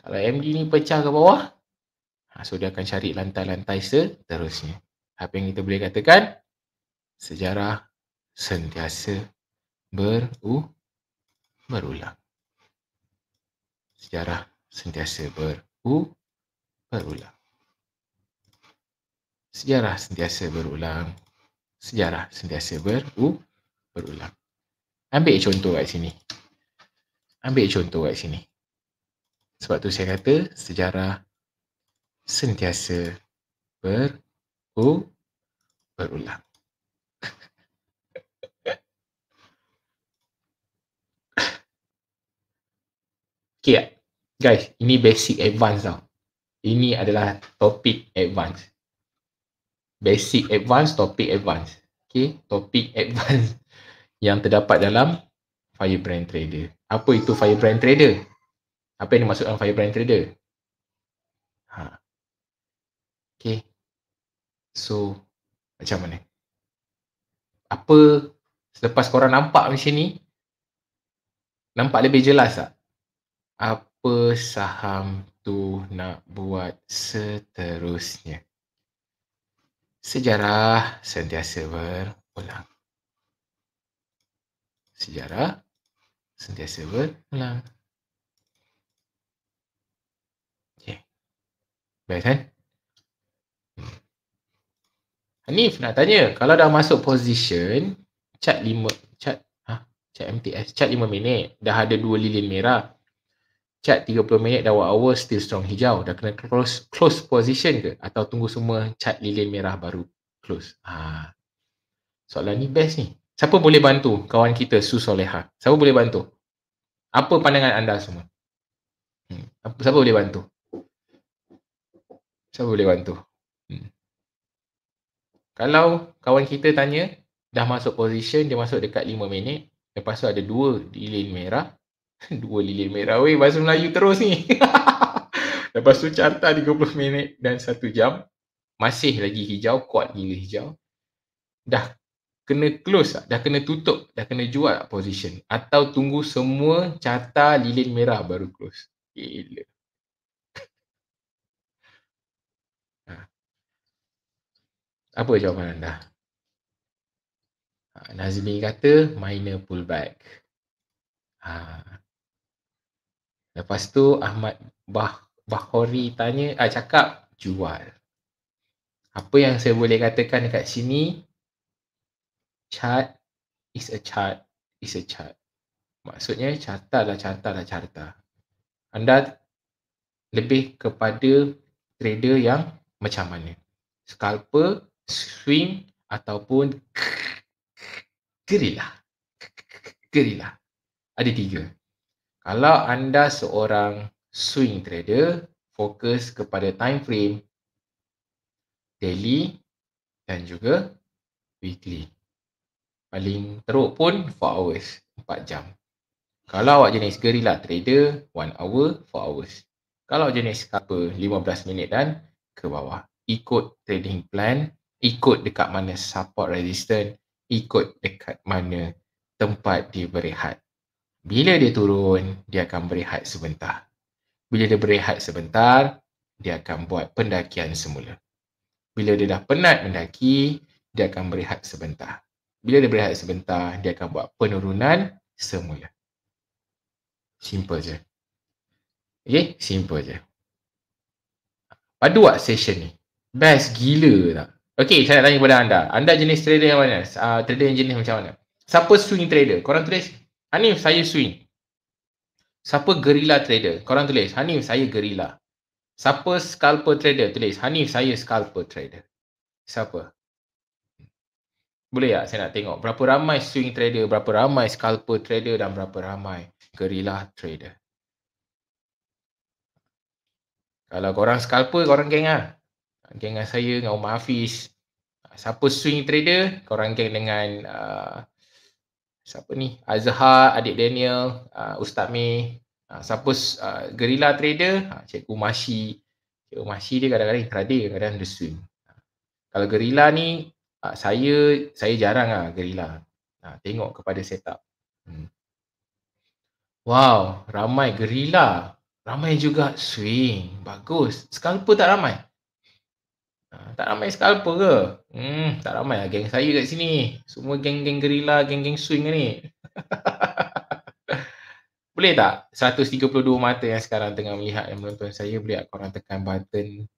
Kalau AMD ni pecah ke bawah, ha, so dia akan cari lantai-lantai seterusnya. Apa yang kita boleh katakan? Sejarah sentiasa berubah berulang. Sejarah sentiasa beru berulang. Sejarah sentiasa berulang. Sejarah sentiasa beru berulang. Ambil contoh kat sini. Ambil contoh kat sini. Sebab tu saya kata sejarah sentiasa beru berulang. Okay, guys, ini basic advance tau. Ini adalah topik advance. Basic advance, topik advance. Okay, topik (laughs) advance yang terdapat dalam Firebrand Trader. Apa itu Firebrand Trader? Apa yang dimaksudkan Firebrand Trader? Ha. Okay. So, macam mana? Apa selepas korang nampak macam ni? Nampak lebih jelas tak? apa saham tu nak buat seterusnya. Sejarah sentiasa berulang. Sejarah sentiasa berulang. Okay. Baik kan? Hanif nak tanya, kalau dah masuk position, chat 5, chat, ha, chat MTS, chat 5 minit, dah ada 2 lilin merah chat 30 minit dan awal hour still strong hijau dah kena close close position ke atau tunggu semua chat lilin merah baru close ha. soalan ni best ni siapa boleh bantu kawan kita Su Soleha siapa boleh bantu apa pandangan anda semua hmm. siapa boleh bantu siapa boleh bantu hmm. kalau kawan kita tanya dah masuk position dia masuk dekat 5 minit lepas tu ada dua lilin merah (laughs) dua lilin merah weh bahasa Melayu terus ni (laughs) lepas tu carta 30 minit dan 1 jam masih lagi hijau kuat gila hijau dah kena close dah kena tutup dah kena jual position atau tunggu semua carta lilin merah baru close gila (laughs) ha. Apa jawapan anda? Ha, Nazmi kata minor pullback. Ha, Lepas tu Ahmad bah Bahori tanya, ah, cakap jual. Apa yang saya boleh katakan dekat sini, chart is a chart is a chart. Maksudnya carta lah carta lah carta. Anda lebih kepada trader yang macam mana? Scalper, swing ataupun gerila. Gerila. Ada tiga. Kalau anda seorang swing trader, fokus kepada time frame daily dan juga weekly. Paling teruk pun 4 hours, 4 jam. Kalau awak jenis gerila trader, 1 hour, 4 hours. Kalau jenis apa, 15 minit dan ke bawah. Ikut trading plan, ikut dekat mana support resistance, ikut dekat mana tempat dia had. Bila dia turun, dia akan berehat sebentar. Bila dia berehat sebentar, dia akan buat pendakian semula. Bila dia dah penat mendaki, dia akan berehat sebentar. Bila dia berehat sebentar, dia akan buat penurunan semula. Simple je. Okay, simple je. Padu session ni? Best gila tak? Okay, saya nak tanya kepada anda. Anda jenis trader yang mana? Uh, trader yang jenis macam mana? Siapa swing trader? Korang tulis Hanif saya swing. Siapa gerila trader? Korang tulis. Hanif saya gerila. Siapa scalper trader? Tulis. Hanif saya scalper trader. Siapa? Boleh tak saya nak tengok berapa ramai swing trader, berapa ramai scalper trader dan berapa ramai gerila trader. Kalau korang scalper, korang geng lah. Geng saya dengan Umar Hafiz. Siapa swing trader, korang geng dengan uh, siapa ni Azhar, adik Daniel, uh, Ustaz Mi, uh, siapa uh, gerila trader, uh, Cikgu Mashi. Cikgu Mashi dia kadang-kadang intraday, kadang-kadang dia swing. Ha, kalau gerila ni, uh, saya saya jarang lah gerila. Uh, ha, tengok kepada setup. Hmm. Wow, ramai gerila. Ramai juga swing. Bagus. Scalper tak ramai? Ha, tak ramai scalper ke? Hmm, tak ramai lah geng saya kat sini. Semua geng-geng gerila, geng-geng swing ni. (laughs) boleh tak 132 mata yang sekarang tengah melihat yang menonton saya boleh tak korang tekan button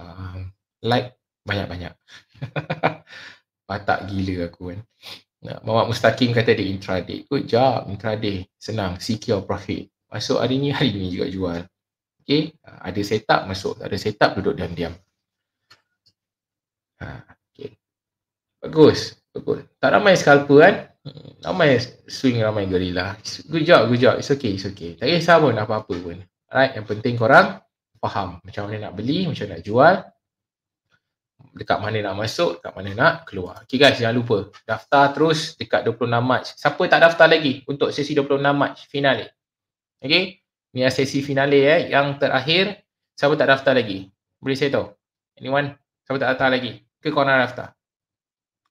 um, like banyak-banyak. Patak (laughs) gila aku kan. Nak bawa mustaqim kata dia intraday. Good job intraday. Senang secure profit. Masuk hari ni hari ni juga jual. Okay, ada setup masuk, ada setup duduk diam-diam. Ha, okay. Bagus. Bagus. Tak ramai scalper kan? ramai swing ramai gorilla. Good job, good job. It's okay, it's okay. Tak kisah pun apa-apa pun. Alright, yang penting korang faham macam mana nak beli, macam mana nak jual. Dekat mana nak masuk, dekat mana nak keluar. Okay guys, jangan lupa daftar terus dekat 26 Mac. Siapa tak daftar lagi untuk sesi 26 Mac finale. Okay, ni sesi finale eh. Yang terakhir, siapa tak daftar lagi? Boleh saya tahu? Anyone? Siapa tak daftar lagi? ke korang daftar?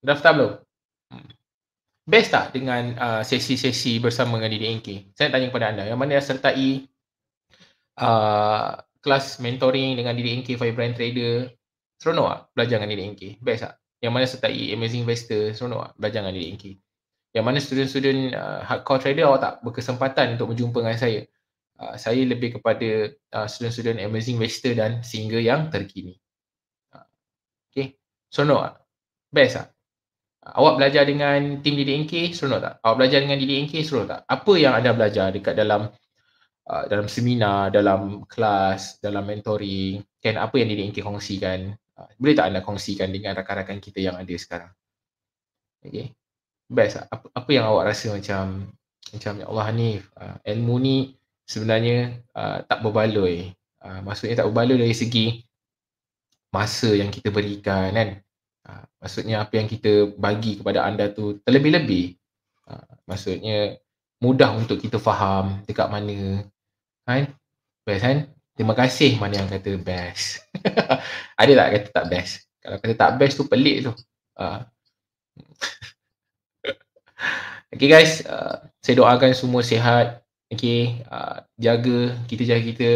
Daftar belum? Hmm. Best tak dengan uh, sesi-sesi bersama dengan DDNK? Saya tanya kepada anda, yang mana yang sertai uh, kelas mentoring dengan DDNK Fire Brand Trader, seronok tak belajar dengan DDNK? Best tak? Yang mana sertai Amazing Investor, seronok tak belajar dengan DDNK? Yang mana student-student uh, hardcore trader awak tak berkesempatan untuk berjumpa dengan saya? Uh, saya lebih kepada uh, student-student Amazing Investor dan sehingga yang terkini. Seronok tak? Best tak? Awak belajar dengan tim DDNK, seronok tak? Awak belajar dengan DDNK, seronok tak? Apa yang anda belajar dekat dalam uh, dalam seminar, dalam kelas, dalam mentoring, kan apa yang DDNK kongsikan? Uh, boleh tak anda kongsikan dengan rakan-rakan kita yang ada sekarang? Okay. Best tak? Apa, apa yang awak rasa macam macam ya Allah Hanif, uh, ilmu ni sebenarnya uh, tak berbaloi. Uh, maksudnya tak berbaloi dari segi masa yang kita berikan kan uh, maksudnya apa yang kita bagi kepada anda tu terlebih-lebih uh, maksudnya mudah untuk kita faham dekat mana kan best kan terima kasih mana yang kata best (laughs) ada tak kata tak best kalau kata tak best tu pelik tu uh. (laughs) okay guys uh, saya doakan semua sihat okay uh, jaga kita jaga kita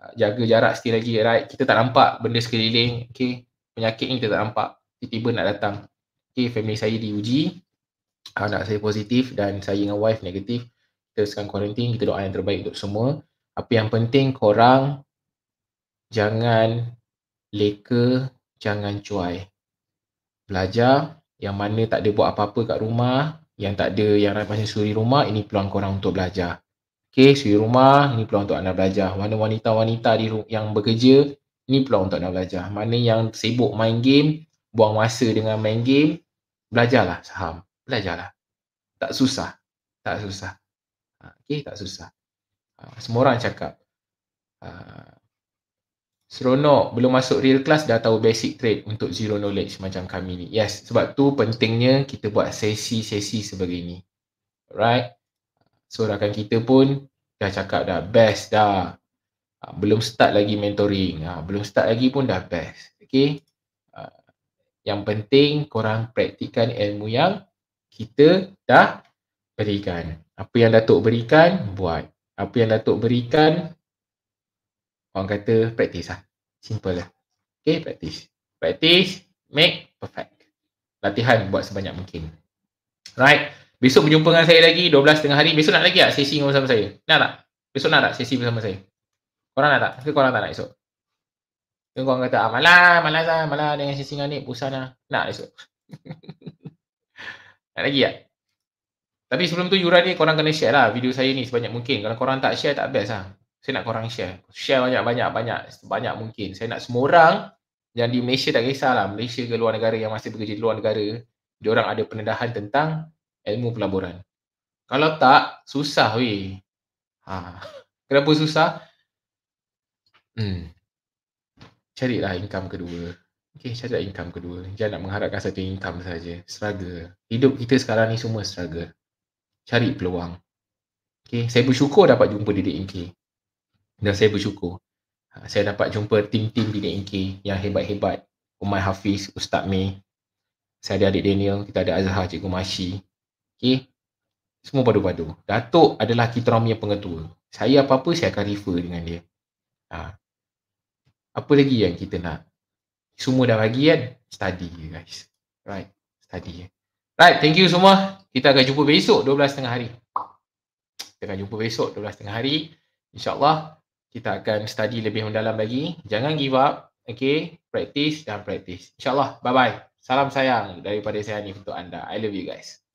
Ah, jaga jarak sekali lagi right kita tak nampak benda sekeliling okey penyakit ni kita tak nampak tiba-tiba nak datang okey family saya diuji anak saya positif dan saya dengan wife negatif kita sekarang quarantine kita doa yang terbaik untuk semua apa yang penting korang jangan leka jangan cuai belajar yang mana tak ada buat apa-apa kat rumah yang tak ada yang macam suri rumah ini peluang korang untuk belajar case di rumah ini peluang untuk anda belajar mana wanita-wanita di yang bekerja ini peluang untuk anda belajar mana yang sibuk main game buang masa dengan main game belajarlah saham belajarlah tak susah tak susah ha, okay tak susah ha, semua orang cakap ha, seronok belum masuk real class dah tahu basic trade untuk zero knowledge macam kami ni yes sebab tu pentingnya kita buat sesi-sesi sebegini, right So rakan kita pun dah cakap dah best dah. Ha, belum start lagi mentoring. Ha, belum start lagi pun dah best. Okay. Ha, yang penting korang praktikan ilmu yang kita dah berikan. Apa yang Datuk berikan, buat. Apa yang Datuk berikan, orang kata praktis lah. Simple lah. Okay, praktis. Praktis, make perfect. Latihan buat sebanyak mungkin. Right. Besok berjumpa dengan saya lagi 12.30 hari. Besok nak lagi tak sesi bersama saya? Nak tak? Besok nak tak sesi bersama saya? Korang nak tak? Tapi korang tak nak esok? Tengok korang kata, ah, malah, malah lah, malah dengan sesi dengan ni, pusan lah. Nak esok? (laughs) nak lagi tak? Tapi sebelum tu Yura ni korang kena share lah video saya ni sebanyak mungkin. Kalau korang tak share tak best lah. Saya nak korang share. Share banyak-banyak, banyak, banyak mungkin. Saya nak semua orang yang di Malaysia tak kisahlah. Malaysia ke luar negara yang masih bekerja di luar negara. Diorang ada pendedahan tentang ilmu pelaburan. Kalau tak, susah weh. Ha. Kenapa susah? Hmm. Carilah income kedua. Okay, cari income kedua. Jangan nak mengharapkan satu income saja. Struggle. Hidup kita sekarang ni semua struggle. Cari peluang. Okay, saya bersyukur dapat jumpa Didik Inki. Dan saya bersyukur. Ha, saya dapat jumpa tim-tim Didik Inki yang hebat-hebat. Umar Hafiz, Ustaz Mi. Saya ada adik Daniel. Kita ada Azhar, Cikgu Mashi. Okay. Semua padu-padu. Datuk adalah kita orang punya pengetua. Saya apa-apa, saya akan refer dengan dia. Ha. Apa lagi yang kita nak? Semua dah bagi kan? Study je guys. Right. Study je. Right. Thank you semua. Kita akan jumpa besok 12.30 hari. Kita akan jumpa besok 12.30 hari. InsyaAllah kita akan study lebih mendalam lagi. Jangan give up. Okay. Practice dan practice. InsyaAllah. Bye-bye. Salam sayang daripada saya ni untuk anda. I love you guys.